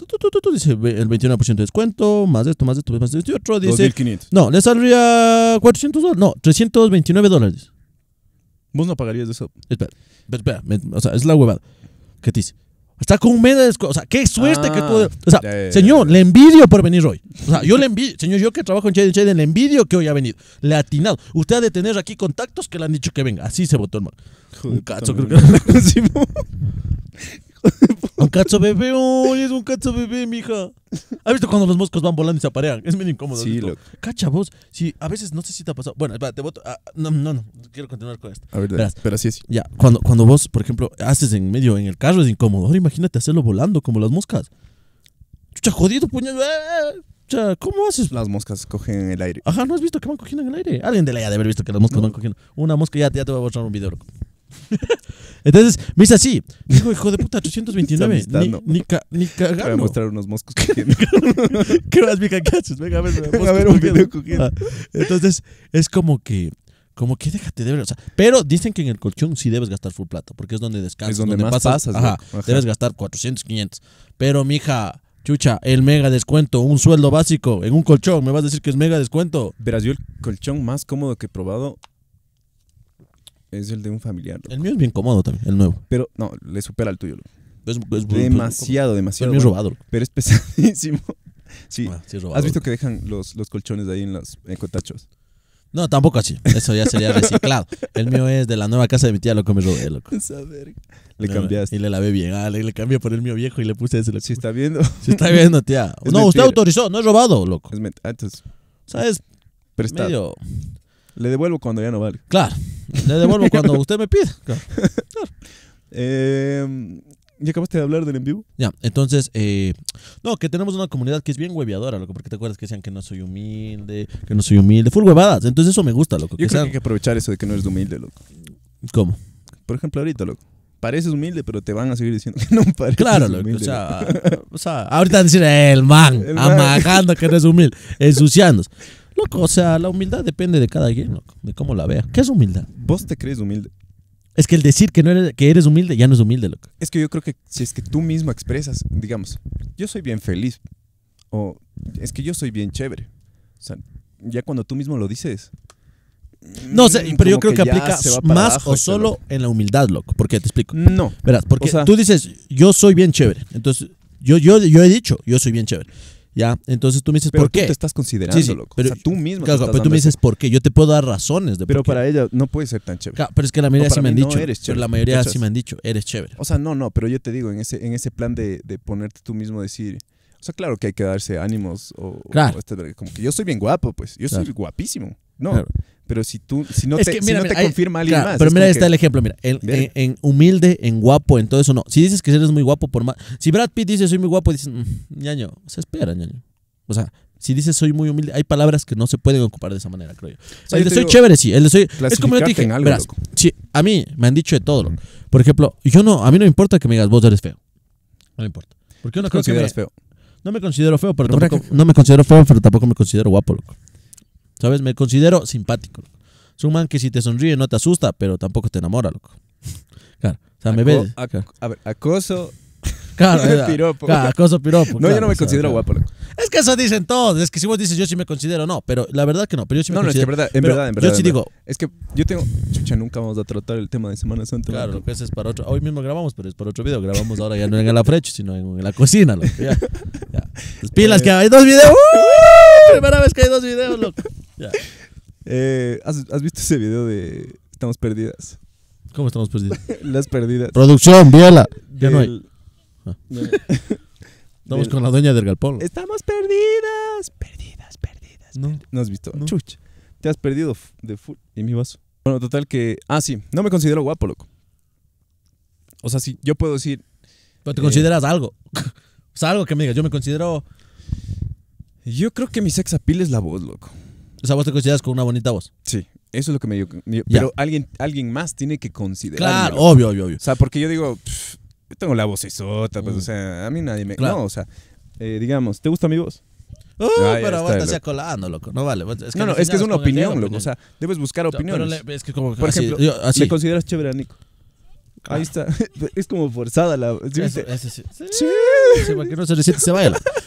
dice, el 21% de descuento, más esto, más esto, pues, más esto, y otro. Dice, No, le saldría 400 dólares. No, 329 dólares. Vos no pagarías eso. Espera, espera, o sea, es la huevada. ¿Qué te dice? Está con un mes de O sea, qué suerte que ah, O sea, señor, le envidio por venir hoy. O sea, yo le envidio. Señor, yo que trabajo en Chaden Chaden, le envidio que hoy ha venido. Le ha atinado. Usted ha de tener aquí contactos que le han dicho que venga. Así se votó, el Joder, un cacho, creo que Un cacho bebé, es un cacho bebé, mija. ¿Has visto cuando los moscos van volando y se aparean? Es medio incómodo. Sí, loco Cacha vos. Sí, a veces no sé si te ha pasado. Bueno, espera, te voto. Ah, no, no, no. Quiero continuar con esto. A ver, pero así es. Ya, cuando, cuando vos, por ejemplo, haces en medio en el carro es incómodo. Ahora imagínate hacerlo volando como las moscas. Chucha, jodido, puñal. Eh, ¿cómo haces? Las moscas cogen en el aire. Ajá, ¿no has visto que van cogiendo en el aire? Alguien de la IA de haber visto que las moscas van cogiendo. Una mosca, ya, ya te voy a mostrar un video. Entonces, me dice así. hijo de puta, 829. ni, Voy a mostrar unos moscos que ¿Qué más, mija? ¿Qué Venga, a a ver un video ah, entonces, es como que. Como que déjate de ver, pero dicen que en el colchón sí debes gastar full plato porque es donde descansas, es donde, pasas, debes gastar 400, 500. Pero mija, Chucha, el mega descuento, un sueldo básico en un colchón. ¿Me vas a decir que es mega descuento? Verás, yo el colchón más cómodo que he probado es el de un familiar. El mío es bien cómodo también, el nuevo. Pero no, le supera el tuyo. loco. Es, Demasiado, demasiado. mío es robado. pero es pesadísimo. Sí. Ah, ¿Has visto que dejan los, los colchones ahí en los ecotachos? No, tampoco así. Eso ya sería reciclado. El mío es de la nueva casa de mi tía, loco, me robé, loco. Le cambiaste. Y le lavé bien. Ah, le, le cambié por el mío viejo y le puse ese, loco. está viendo. Se está viendo, tía. no, usted autorizó, no es robado, loco. Es ¿Sabes? Ah, prestado. Le devuelvo cuando ya no vale. Claro, le devuelvo cuando usted me pida. Claro. Em, ¿Ya acabaste de hablar del en vivo? Ya, entonces, eh, no, que tenemos una comunidad que es bien hueviadora, loco, porque te acuerdas que decían que no soy humilde, que no soy humilde, full huevadas, entonces eso me gusta, loco. Yo que que hay que aprovechar eso de que no eres humilde, loco. ¿Cómo? Por ejemplo, ahorita, loco. Pareces humilde, pero te van a seguir diciendo que no pareces claro, loco, humilde. Claro, o sea, o sea, ahorita decir el man, amagando que no es humilde, ensuciándose. Loco, o sea, la humildad depende de cada quien, de cómo la vea. ¿Qué es humildad? ¿Vos te crees humilde? Es que el decir que, no eres, que eres humilde ya no es humilde, loco. Es que yo creo que si es que tú mismo expresas, digamos, yo soy bien feliz, o es que yo soy bien chévere. O sea, ya cuando tú mismo lo dices. No, sé, mm, pero yo creo que, aplica más o solo en la humildad, loco. Porque te explico. No. Verás, porque tú dices, yo soy bien chévere. Entonces, yo, yo, yo he dicho, yo soy bien chévere. ¿Ya? Entonces tú me dices, pero ¿por qué? te estás considerando, loco. Pero, tú mismo. Claro, pero tú me dices, ¿por qué? Yo te puedo dar razones de por qué. Pero para ella no puede ser tan chévere. Claro, pero es que la mayoría sí me han dicho. Eres chévere, pero la mayoría sí me han dicho, eres chévere. O sea, no, no, pero yo te digo, en ese, en ese plan de, de ponerte tú mismo a decir. O sea, claro que hay que darse ánimos. O, claro. como que yo soy bien guapo, pues. Yo soy guapísimo. No. Pero si tú, si no te, confirma alguien más. Pero mira, ahí está el ejemplo, mira, en, humilde, en guapo, en todo eso no. Si dices que eres muy guapo, por más. Si Brad Pitt dice soy muy guapo, dices mm, ñaño, o sea, espera, ñaño. O sea, si dices soy muy humilde, hay palabras que no se pueden ocupar de esa manera, creo yo. O sea, el de soy chévere, sí. El soy. Es como yo te dije, algo, sí, a mí me han dicho de todo. Por ejemplo, yo no, a mí no me importa que me digas vos eres feo. No me importa. Porque yo no, creo que me, feo. No me considero feo, pero, pero tampoco, no me considero feo, pero tampoco me considero guapo, loco. ¿Sabes? Me considero simpático. Suman Es un man que si te sonríe no te asusta, pero tampoco te enamora, loco. Claro. O sea, me ves. A ver, acoso. Claro, acoso piropo. No, yo no me considero guapo, loco. Es que eso dicen todos. Es que si vos dices yo sí me considero, no. Pero la verdad que no. Pero yo sí me no, considero. No, es que verdad, en verdad, en verdad. Yo sí digo. Es que yo tengo. Chucha, nunca vamos a tratar el tema de Semana Santa. Claro, lo que es para otro. Hoy mismo grabamos, pero es para otro video. Grabamos ahora ya no en la frecha, sino en, la cocina, loco. Ya. ya. Las pilas eh. que hay dos videos. ¡uh! Primera vez que hay dos videos, loco. Eh, ¿has, visto ese video de Estamos Perdidas? ¿Cómo estamos perdidas? Las perdidas. Producción, viola. Ya no hay. Ah. Estamos con la dueña del galpón. Estamos perdidas, perdidas, perdidas. No, ¿No has visto. Chuch, te has perdido de full. Y mi vaso. Bueno, total que. Ah, sí, no me considero guapo, loco. O sea, sí, yo puedo decir. Pero te consideras eh, algo. o sea, algo que me digas. Yo me considero. Yo creo que mi sex appeal es la voz, loco. O sea, vos te consideras con una bonita voz. Sí, eso es lo que me dio. pero alguien, alguien más tiene que considerar. Claro, obvio, obvio, obvio. O sea, porque yo digo, yo tengo la voz esota, pues, o sea, a mí nadie me. No, o sea, eh, digamos, ¿te gusta mi voz? Uh, ah, pero vos estás colando, loco. No vale. no, no, es que es una opinión, loco. O sea, debes buscar opiniones. es que como, Por ejemplo, yo, ¿le consideras chévere a Nico? Ahí está. Es como forzada la. ¿sí? sí. Sí. no se siente se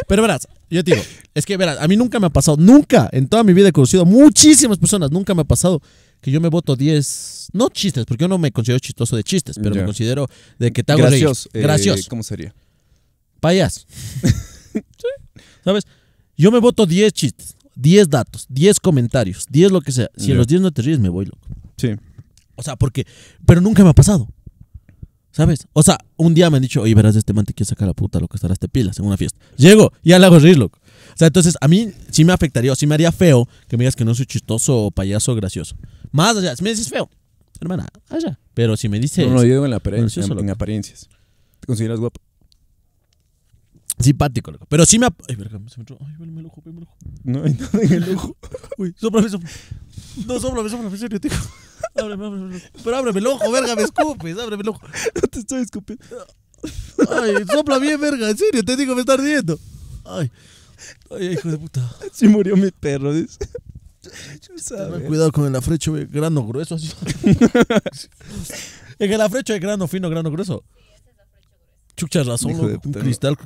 Pero verás, yo te digo, es que verás, a mí nunca me ha pasado, nunca en toda mi vida he conocido a muchísimas personas, nunca me ha pasado que yo me voto 10, no chistes, porque yo no me considero chistoso de chistes, pero me considero de que te hago Gracioso. Reír. Eh, Gracioso. ¿Cómo sería? Payas. ¿Sabes? Yo me voto 10 chistes, 10 datos, 10 comentarios, 10 lo que sea. Si en los 10 no te ríes, me voy, loco. Sí. O sea, porque. Pero nunca me ha pasado. ¿Sabes? O sea, un día me han dicho, oye, verás, este man te quiere sacar la puta, lo que estará este pilas en una fiesta. Llego y al hago reír, O sea, entonces a mí sí me afectaría, o sí me haría feo que me digas que no soy chistoso o payaso gracioso. Más allá, si me dices feo, hermana, allá. Pero si me dices. No, lo yo digo en, la apariencia, en, apariencias. ¿Te consideras guapo? Simpático, loco. Pero sí me. Ay, verga, se me entró. Ay, me el me el ojo. No hay nada en el lujo. Uy, sopra, sopra. No, sóblame, sóblame, en serio, tío. Ábreme, ábreme. Pero ábreme el ojo, verga, me escupes, ábreme el ojo. No te estoy escupiendo. Ay, sopla bien, verga, en serio, te digo, me está ardiendo. Ay, ay, hijo de puta. Sí murió mi perro, dice. cuidado con el afrecho grano grueso. Así. es que el afrecho de grano fino, grano grueso. Chucha razón, hijo de puta, un cristal.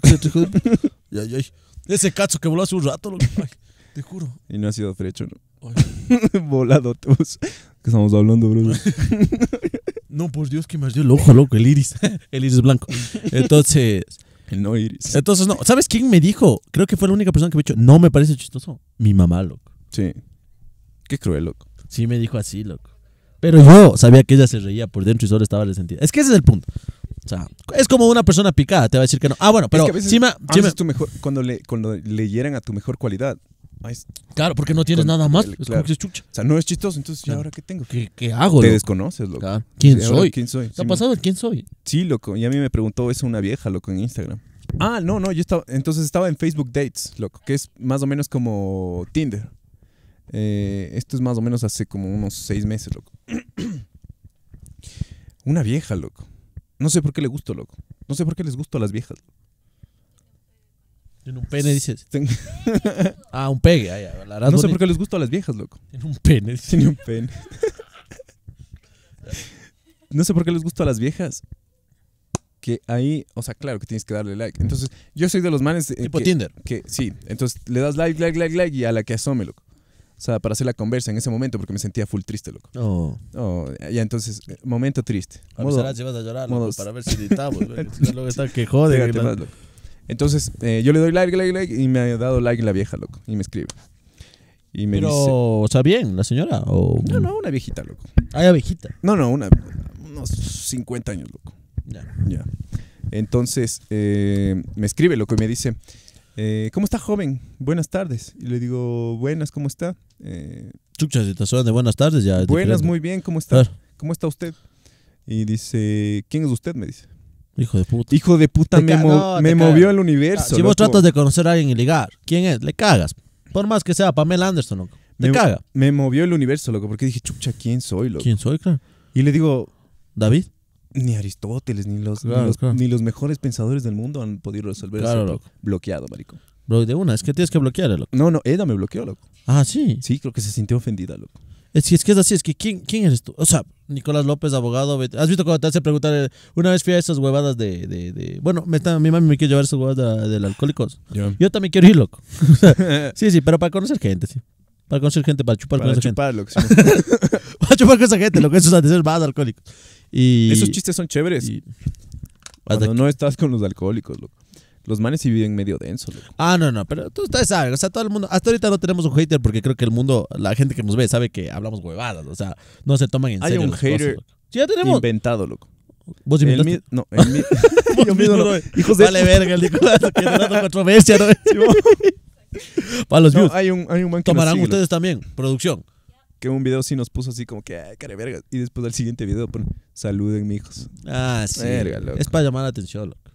ay, ay. Ese cazo que voló hace un rato, loco. te juro. Y no ha sido afrecho, ¿no? Volado tus. ¿Qué estamos hablando, bro? no, por Dios, que me dio el ojo, loco, el iris. el iris blanco. Entonces. El no iris. Entonces, no. ¿Sabes quién me dijo? Creo que fue la única persona que me dijo, no me parece chistoso. Mi mamá, loco. Sí. Qué cruel, loco. Sí, me dijo así, loco. Pero yo sabía que ella se reía por dentro y solo estaba resentida. Es que ese es el punto. O sea, es como una persona picada, te va a decir que no. Ah, bueno, pero es mejor, cuando, le, cuando a tu mejor cualidad, claro, porque no tienes nada más. es como que es chucha. O sea, no es chistoso, entonces, ¿y ahora qué tengo? ¿Qué, hago? Te desconoces, loco. ¿Quién soy? ¿Quién ha pasado quién soy? Sí, loco. Y a mí me preguntó eso una vieja, loco, en Instagram. Ah, no, no, yo estaba. Entonces estaba en Facebook Dates, loco, que es más o menos como Tinder. Eh, esto es más o menos hace como unos seis meses, loco. Una vieja, loco. No sé por qué le gusto, loco. No sé por qué les gusto a las viejas. En un pene dices. ah, un pegue. Ah, no sé por qué les gusta a las viejas, loco. En un pene. en un pene. no sé por qué les gusta a las viejas. Que ahí, o sea, claro que tienes que darle like. Entonces, yo soy de los manes. Eh, tipo Tinder. Que sí, entonces le das like, like, like, like y a la que asome, loco. O sea, para hacer la conversa en ese momento porque me sentía full triste, loco. no oh. oh, ya, entonces, momento triste. A ver, llevas a llorar, para ver si editamos. luego está que jode. Que entonces, eh, yo le doy like, like, like, y me ha dado like la vieja, loco. Y me escribe. Y me dice. o sea, bien, la señora. O... No, no, una viejita, loco. Ah, viejita. No, no, una, unos 50 años, loco. Ya. Ya. Entonces, eh, me escribe, loco, y me dice. Eh, ¿Cómo está, joven? Buenas tardes. Y le digo, buenas, ¿cómo está? Eh, Chuchas, si te suena de buenas tardes ya. Buenas, muy bien, ¿cómo está? ¿Cómo está usted? Y dice, ¿quién es usted? Me dice. Hijo de puta. Hijo de puta, me, movió el universo. Si vos tratas de conocer a alguien y ligar, ¿quién es? Le cagas. Por más que sea Pamela Anderson, loco. Te me, caga. Me movió el universo, loco, porque dije, chucha, ¿quién soy, loco? ¿Quién soy, claro? Y le digo, ¿David? Ni Aristóteles, ni los, ni, los mejores pensadores del mundo han podido resolver claro, Bloqueado, marico. Bro, de una, es que tienes que bloquear, loco. No, no, Eda me bloqueó, loco. Ah, sí. Sí, creo que se sintió ofendida, loco. Es eh, que es, que es así, es que ¿quién, ¿quién eres tú? O sea, Nicolás López, abogado. ¿Has visto cuando te hace preguntar? Una vez fui a esas huevadas de. de, bueno, mi mami me quiere llevar esas huevadas del de alcohólicos. Yo. también quiero ir, loco. sí, sí, pero para conocer gente, sí. Para conocer gente, para chupar con esa gente. para chupar con esa gente, lo que esos de ser más alcohólicos. Y, Esos chistes son chéveres. Cuando no estás con los alcohólicos, loco. Los manes sí viven medio denso, loco. Ah, no, no, pero tú ustedes saben, o sea, todo el mundo, hasta ahorita no tenemos un hater porque creo que el mundo, la gente que nos ve sabe que hablamos huevadas, o sea, no se toman en serio. Hay un hater ya tenemos. inventado, loco. ¿Vos No, el mi... yo mismo, Hijos de... Vale verga, el Nicolás, que una controversia, ¿no? Para los views. Hay un, hay un man que Tomarán ustedes también, producción. Que un video sí nos puso así como que, "Qué ah, cara verga. Y después del siguiente video pone, saluden, hijos. Ah, sí. Es para llamar la atención, loco.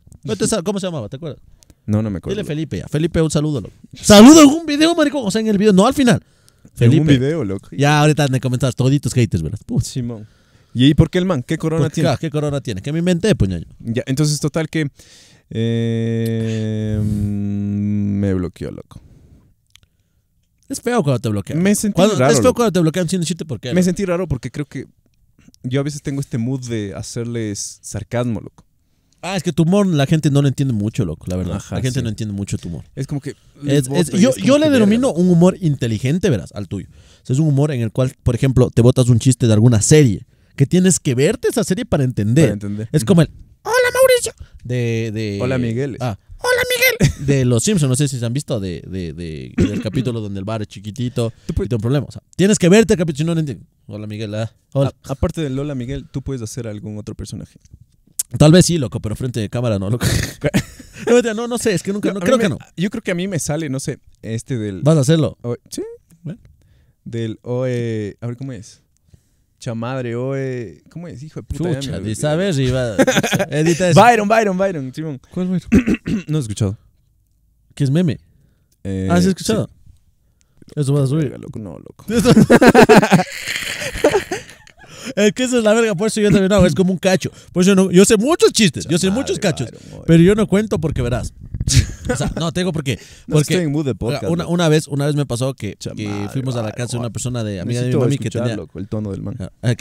¿Cómo se llamaba? ¿Te acuerdas? No, no me acuerdo. Dile Felipe ya. Felipe, un saludo, loco. Saludo en un video, marico. O sea, en el video, no al final. Felipe. En un video, loco. Ya, ahorita me comentabas toditos haters, ¿verdad? Puf. Simón. ¿Y ahí por qué el man? ¿Qué corona tiene? ¿qué corona tiene? Que me inventé, puño? Ya, entonces, total que. Eh, mm, me bloqueó, loco. Es feo cuando te bloquean. Me sentí raro. Es feo cuando te bloquean sin decirte por qué. Me sentí raro porque creo que yo a veces tengo este mood de hacerles sarcasmo, loco. Ah, es que tu humor la gente no lo entiende mucho, loco, la verdad. la gente no entiende mucho tu humor. Es como que... yo, le denomino un humor inteligente, verás, al tuyo. es un humor en el cual, por ejemplo, te botas un chiste de alguna serie, que tienes que verte esa serie para entender. Es como el... Hola Mauricio. De... Hola Miguel. Ah, Hola Miguel. De Los Simpsons, no sé si se han visto, de, de, del capítulo donde el bar es chiquitito y tiene un problema. O sea, tienes que verte el capítulo, no, entiendes. Hola Miguel. Ah, aparte de Lola Miguel, tú puedes hacer algún otro personaje. Tal vez sí, loco, pero frente de cámara no, loco. No, no, sé, es que nunca, no, creo que no. Yo creo que a mí me sale, no sé, este del... ¿Vas a hacerlo? sí, del OE... A ver, ¿cómo es? Chamadre, OE... ¿Cómo es? Hijo de puta. Chucha, ya sabes, va... Edita eso. Byron, Byron, Byron, Simón. ¿Cuál Byron? no he escuchado. ¿Qué es meme? ah, has escuchado? Eso vas a subir. Loco, no, loco. Es que eso es la verga, por eso yo también no, es como un cacho. Por eso yo, no, yo sé muchos chistes, yo sé muchos cachos, pero yo no cuento porque verás. o sea, no, tengo porque, porque estoy en mood una, una, vez, una vez me pasó que, fuimos a la casa de una persona de amiga de mi mami que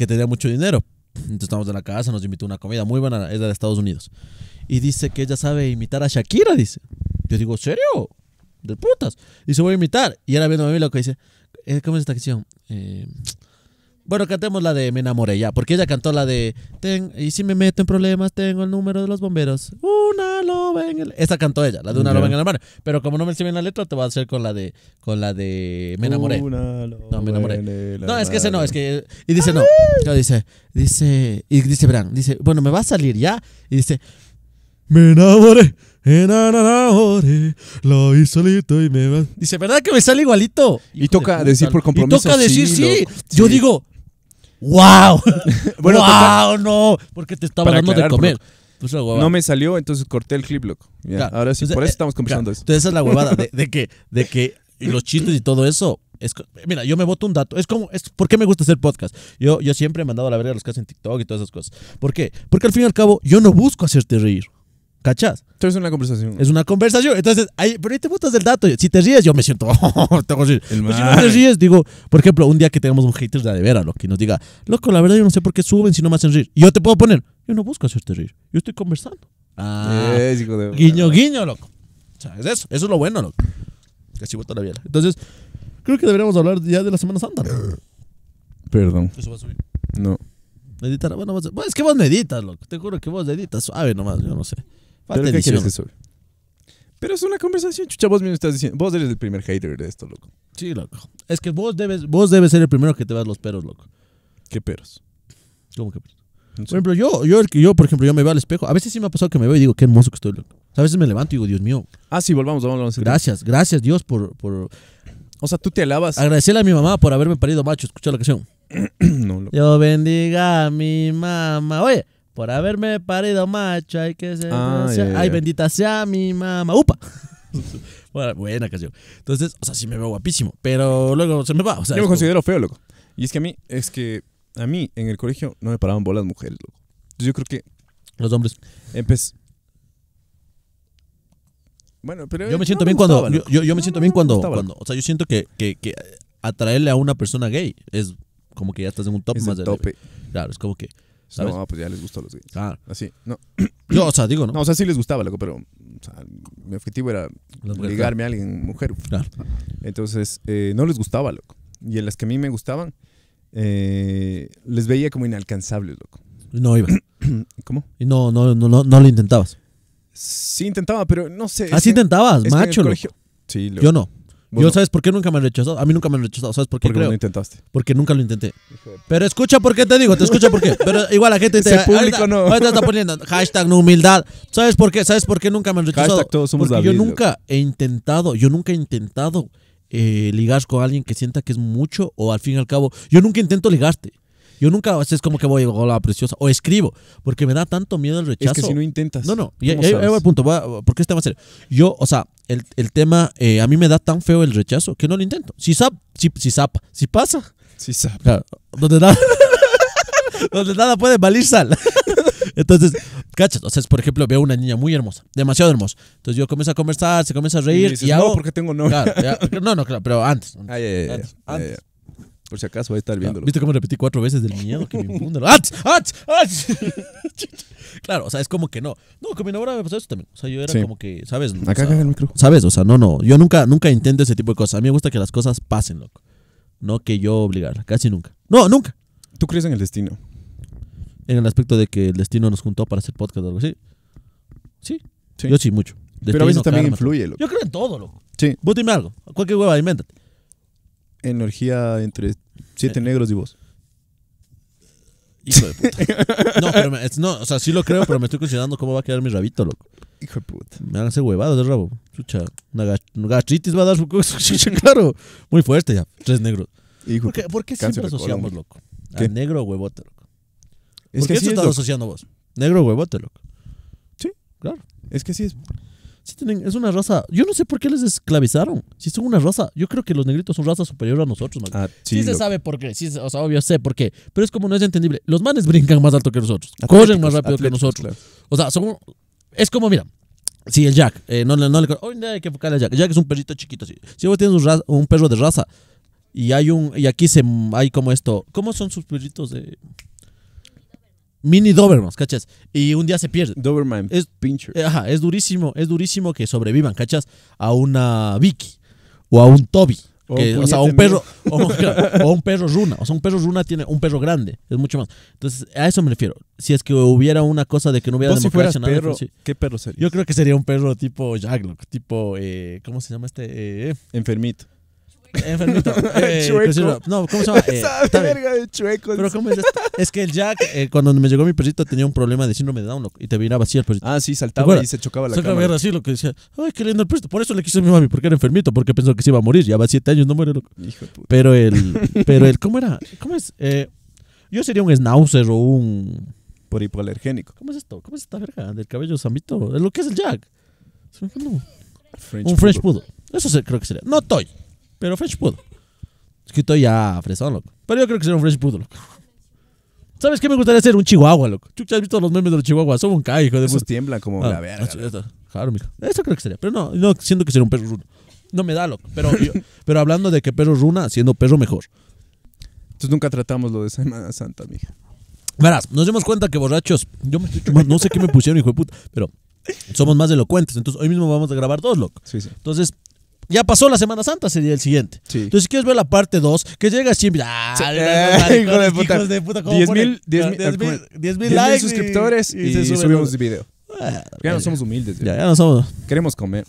tenía mucho dinero. Entonces estábamos en la casa, nos invitó una comida muy buena, es de Estados Unidos. Y dice que ella sabe imitar a Shakira, dice. Yo digo, ¿serio? De putas. Dice, voy a imitar. Y era viendo a mi lo que dice, eh, ¿cómo es esta acción? Eh, bueno, cantemos la de Me enamoré ya, porque ella cantó la de Ten, y si me meto en problemas, tengo el número de los bomberos. Una loba en el. Esa cantó ella, la de una lo venga en el mar. Pero como no me sirve en la letra, te voy a hacer con la de con la de Me enamoré. Una no, me enamoré. no, es que ese no, es que. Y dice no. ¡Ah! Yo dice, dice. Y dice Bran, dice, bueno, me va a salir ya. Y dice. Me enamoré, enamoré, lo vi solito y me Dice, ¿verdad que me sale igualito? y toca decir por compromiso. Y toca decir sí. yo digo, ¡Wow! bueno, ¡Wow! Pues, no, porque te estaba dando de comer. Pues no me salió, entonces corté el clip, loco. Ahora sí, por eso eh, estamos conversando eso. Entonces, esa es la huevada de, que, de que los chistes y todo eso. mira, yo me voto un dato. Es como, es, ¿por qué me gusta hacer podcast? Yo, yo siempre he mandado a la verga los casos en TikTok y todas esas cosas. ¿Por qué? Porque al fin y al cabo, yo no busco hacerte reír. ¿Cachas? Entonces es una conversación. Es una conversación. Entonces, pero ahí te botas el dato. Si te ríes, yo me siento. Tengo que si no te ríes, digo, por ejemplo, un día que tengamos un hater de vera, lo que nos diga, loco, la verdad yo no sé por qué suben si no me hacen reír. yo te puedo poner, yo no busco hacerte rir. Yo estoy conversando. Ah, eh, guiño, guiño, loco. O es eso. Eso es lo bueno, loco. Casi la Entonces, creo que deberíamos hablar ya de la Semana Santa. Perdón. Eso va a subir. No. Meditar, bueno, es que vos meditas, loco. Te juro que vos meditas suave nomás, yo no sé. ¿Pero es una conversación, chucha. Vos mismo estás diciendo. Vos eres el primer hater de esto, loco. Sí, loco. Es que vos debes, vos debes ser el primero que te vas los peros, loco. ¿Qué peros? ¿Cómo que peros? Por ejemplo, yo, yo, yo, por ejemplo, yo me veo al espejo. A veces sí me ha pasado que me veo y digo, qué hermoso que estoy, loco. A veces me levanto y digo, Dios mío. Ah, sí, volvamos, vamos, Gracias, gracias Dios por, por... O sea, tú te alabas. Agradecerle a mi mamá por haberme parido macho. Escucha la canción. no, Yo bendiga a mi mamá. Oye, por haberme parido macho Hay que ser ah, ay, bendita sea mi mamá. ¡Upa! buena canción. Entonces, o sea, sí me veo guapísimo, pero luego se me va. Yo me considero feo, loco. Y es que a mí, es que a mí en el colegio no me paraban bolas mujeres, loco. Entonces yo creo que... Los hombres. Empez Bueno, pero yo me eh, siento bien cuando. Yo, me siento bien cuando, O sea, yo siento que, que, atraerle a una persona gay es como que ya estás en un top más tope. claro, es como que. No, pues ya les gustó a los gays. Así, no. Yo, o sea, digo, ¿no? No, o sea, sí les gustaba, loco, pero mi objetivo era ligarme a alguien mujer. Claro. Entonces, eh, no les gustaba, loco. Y en las que a mí me gustaban, eh, les veía como inalcanzables, loco. No iba. ¿Cómo? No, no, no, no, no lo intentabas. Sí intentaba, pero no sé. Ah, intentabas, macho. Sí, Yo no. Yo, ¿sabes por qué nunca me han rechazado? A mí nunca me han rechazado. ¿Sabes por qué? Porque nunca lo intentaste. Porque nunca lo intenté. Pero escucha por qué te digo, te escucha por qué. Pero igual la gente te. público no. está poniendo hashtag no humildad. ¿Sabes por qué? ¿Sabes por qué nunca me han rechazado? Hashtag todos somos Porque yo nunca he intentado, yo nunca he intentado eh, ligar con alguien que sienta que es mucho o al fin y al cabo, yo nunca intento ligarte. Yo nunca, es como que voy a la preciosa, o escribo, porque me da tanto miedo el rechazo. Es que si no intentas. No, no, ahí va el punto, a, porque este tema serio. Yo, o sea, el, el tema, eh, a mí me da tan feo el rechazo que no lo intento. Si zap, si, si zapa, si pasa. Si zapa. donde nada, puede valir sal. Entonces, cachas, o sea, por ejemplo, veo una niña muy hermosa, demasiado hermosa. Entonces yo comienzo a conversar, se comienza a reír y, no, porque tengo no? Claro, no, no, claro, pero antes. Ah, antes, antes si acaso, va a estar ah, viéndolo. ¿Viste cómo repetí cuatro veces del miedo que me claro, o sea, es como que no. No, con mi novia me pasó eso también. O sea, yo era como que, ¿sabes? Acá sea, el micro. ¿Sabes? O sea, no, no. Yo nunca, nunca intento ese tipo de cosas. A mí me gusta que las cosas pasen, loco. No que yo obligarla, casi nunca. No, nunca. ¿Tú crees en el destino? En el aspecto de que el destino nos juntó para hacer podcast o algo así. Sí. Yo sí, mucho. Pero a veces también influye, loco. Yo creo en todo, loco. Sí. Vos dime algo. Cualquier hueva, invéntate energía entre siete eh, negros y vos. Hijo de puta. No, pero no, o sea, sí lo creo, pero me estoy cuestionando cómo va a quedar mi rabito, loco. Hijo de puta. Me van a hacer huevadas de ¿eh, rabo. una gastritis va a dar su cosa, claro. Muy fuerte ya, tres negros. Hijo ¿Por qué, por qué siempre asociamos, loco? A negro o huevote, loco. ¿Por Es qué eso estás asociando vos? Negro o huevote, loco. Sí, claro, Es que sí es tienen, es una raza. Yo no sé por qué les esclavizaron. Si son una raza, yo creo que los negritos son raza superior a nosotros, ah, si sí, se sabe por qué. Sí, o sea, obvio sé por qué. Pero es como no es entendible. Los manes brincan más alto que nosotros. corren más rápido que nosotros. O sea, son. Es como, mira, si el Jack. no, eh, no, le, hay que enfocar al Jack. Jack es un perrito chiquito. Si vos tienes un, un, perro de raza y hay un. Y aquí se hay como esto. ¿Cómo son sus perritos de.? mini Dobermans, ¿cachas? Y un día se pierde. Doberman es, Pincher. Eh, ajá, es durísimo, es durísimo que sobrevivan, ¿cachas? A una Vicky o a un Toby. o, sea, un perro, o, un perro runa. O sea, un perro runa tiene un perro grande. Es mucho más. Entonces, a eso me refiero. Si es que hubiera una cosa de que no hubiera ¿Vos si ¿qué perro sería? Yo creo que sería un perro tipo Jaglock, tipo, eh, ¿cómo se llama este? Eh, enfermito. Enfermito. Eh, chueco. No, ¿cómo se llama? Eh, verga de chueco. Pero ¿cómo es Es que el Jack, eh, cuando me llegó mi perrito, tenía un problema de síndrome de Down y te miraba así el perrito. Ah, sí, saltaba y se chocaba la Saca cámara. así lo que decía. Ay, qué lindo el perrito. Por eso le quiso a mi mami, porque era enfermito, porque pensó que se iba a morir. Ya va siete años, no muere loco. Pero el, pero el, ¿cómo era? ¿Cómo es? yo sería un schnauzer o un... Por hipoalergénico. ¿Cómo es esto? ¿Cómo es esta verga del cabello samito? lo que es el Jack. un French poodle. Eso creo que sería. No Toy. Pero Fresh poodle. Es que estoy ya fresón, loco. Pero yo creo que será un Fresh poodle, loco. ¿Sabes qué me gustaría ser? Un chihuahua, loco. Chucha, ¿has visto los memes de los chihuahuas? Son un cae, hijo de Esos tiemblan como ah, la verga. claro, mijo. Eso creo que sería. Pero no, no siento que sería un perro runo. No me da, loco. Pero, pero hablando de que perro runa, siendo perro mejor. Entonces nunca tratamos lo de Semana Santa, mija. Verás, nos dimos cuenta que borrachos, yo me no sé qué me pusieron, hijo de puta, pero somos más elocuentes. Entonces hoy mismo vamos a grabar dos, loco. Sí, sí. Entonces ya pasó la Semana Santa, sería el siguiente. Entonces, si quieres ver la parte 2, que llega a Sí. Eh, de puta. De 10 mil likes. suscriptores y, subimos el video. ya no somos humildes. Ya, ya, no somos. Queremos comer.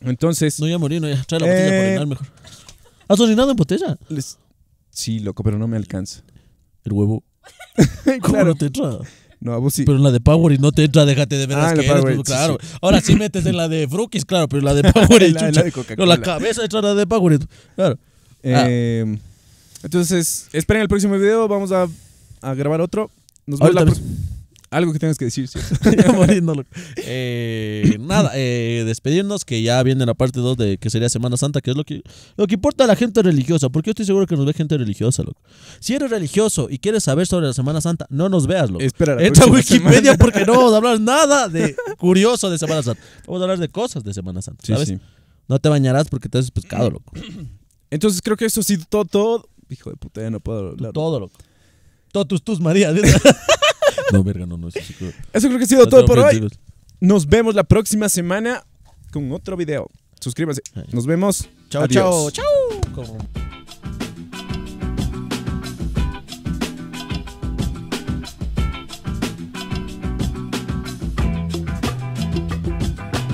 Entonces. No, ya morí, no, ya. Trae la botella eh, para mejor. ¿Has orinado en botella? Sí, loco, pero no me alcanza. El huevo. ¿Cómo claro. no te no, pues sí. Pero en la de Power y no te entra, déjate de ver ah, que claro. Ahora sí metes en la de Frukis, claro, pero la de Power y la No, la cabeza entra la de Power claro. Eh, Entonces, esperen el próximo video, vamos a, a grabar otro. Nos vemos la próxima. Algo que tienes que decir, sí. ya Eh, nada, eh, despedirnos, que ya viene la parte 2 de que sería Semana Santa, que es lo que, lo que importa a la gente religiosa, porque yo estoy seguro que nos ve gente religiosa, loco. Si eres religioso y quieres saber sobre la Semana Santa, no nos veas, loco. Espera Entra a Wikipedia porque no vamos a hablar nada de curioso de Semana Santa. Vamos a hablar de cosas de Semana Santa, ¿sabes? No te bañarás porque te has pescado, loco. Entonces creo que eso sí todo, todo. Hijo de puta, ya no puedo hablar. Todo, loco. Totus tus María. No, verga, no, no. Eso, creo. eso creo que ha sido todo por hoy. Nos vemos la próxima semana con otro video. Suscríbanse. Nos vemos. Chao, chao, chao.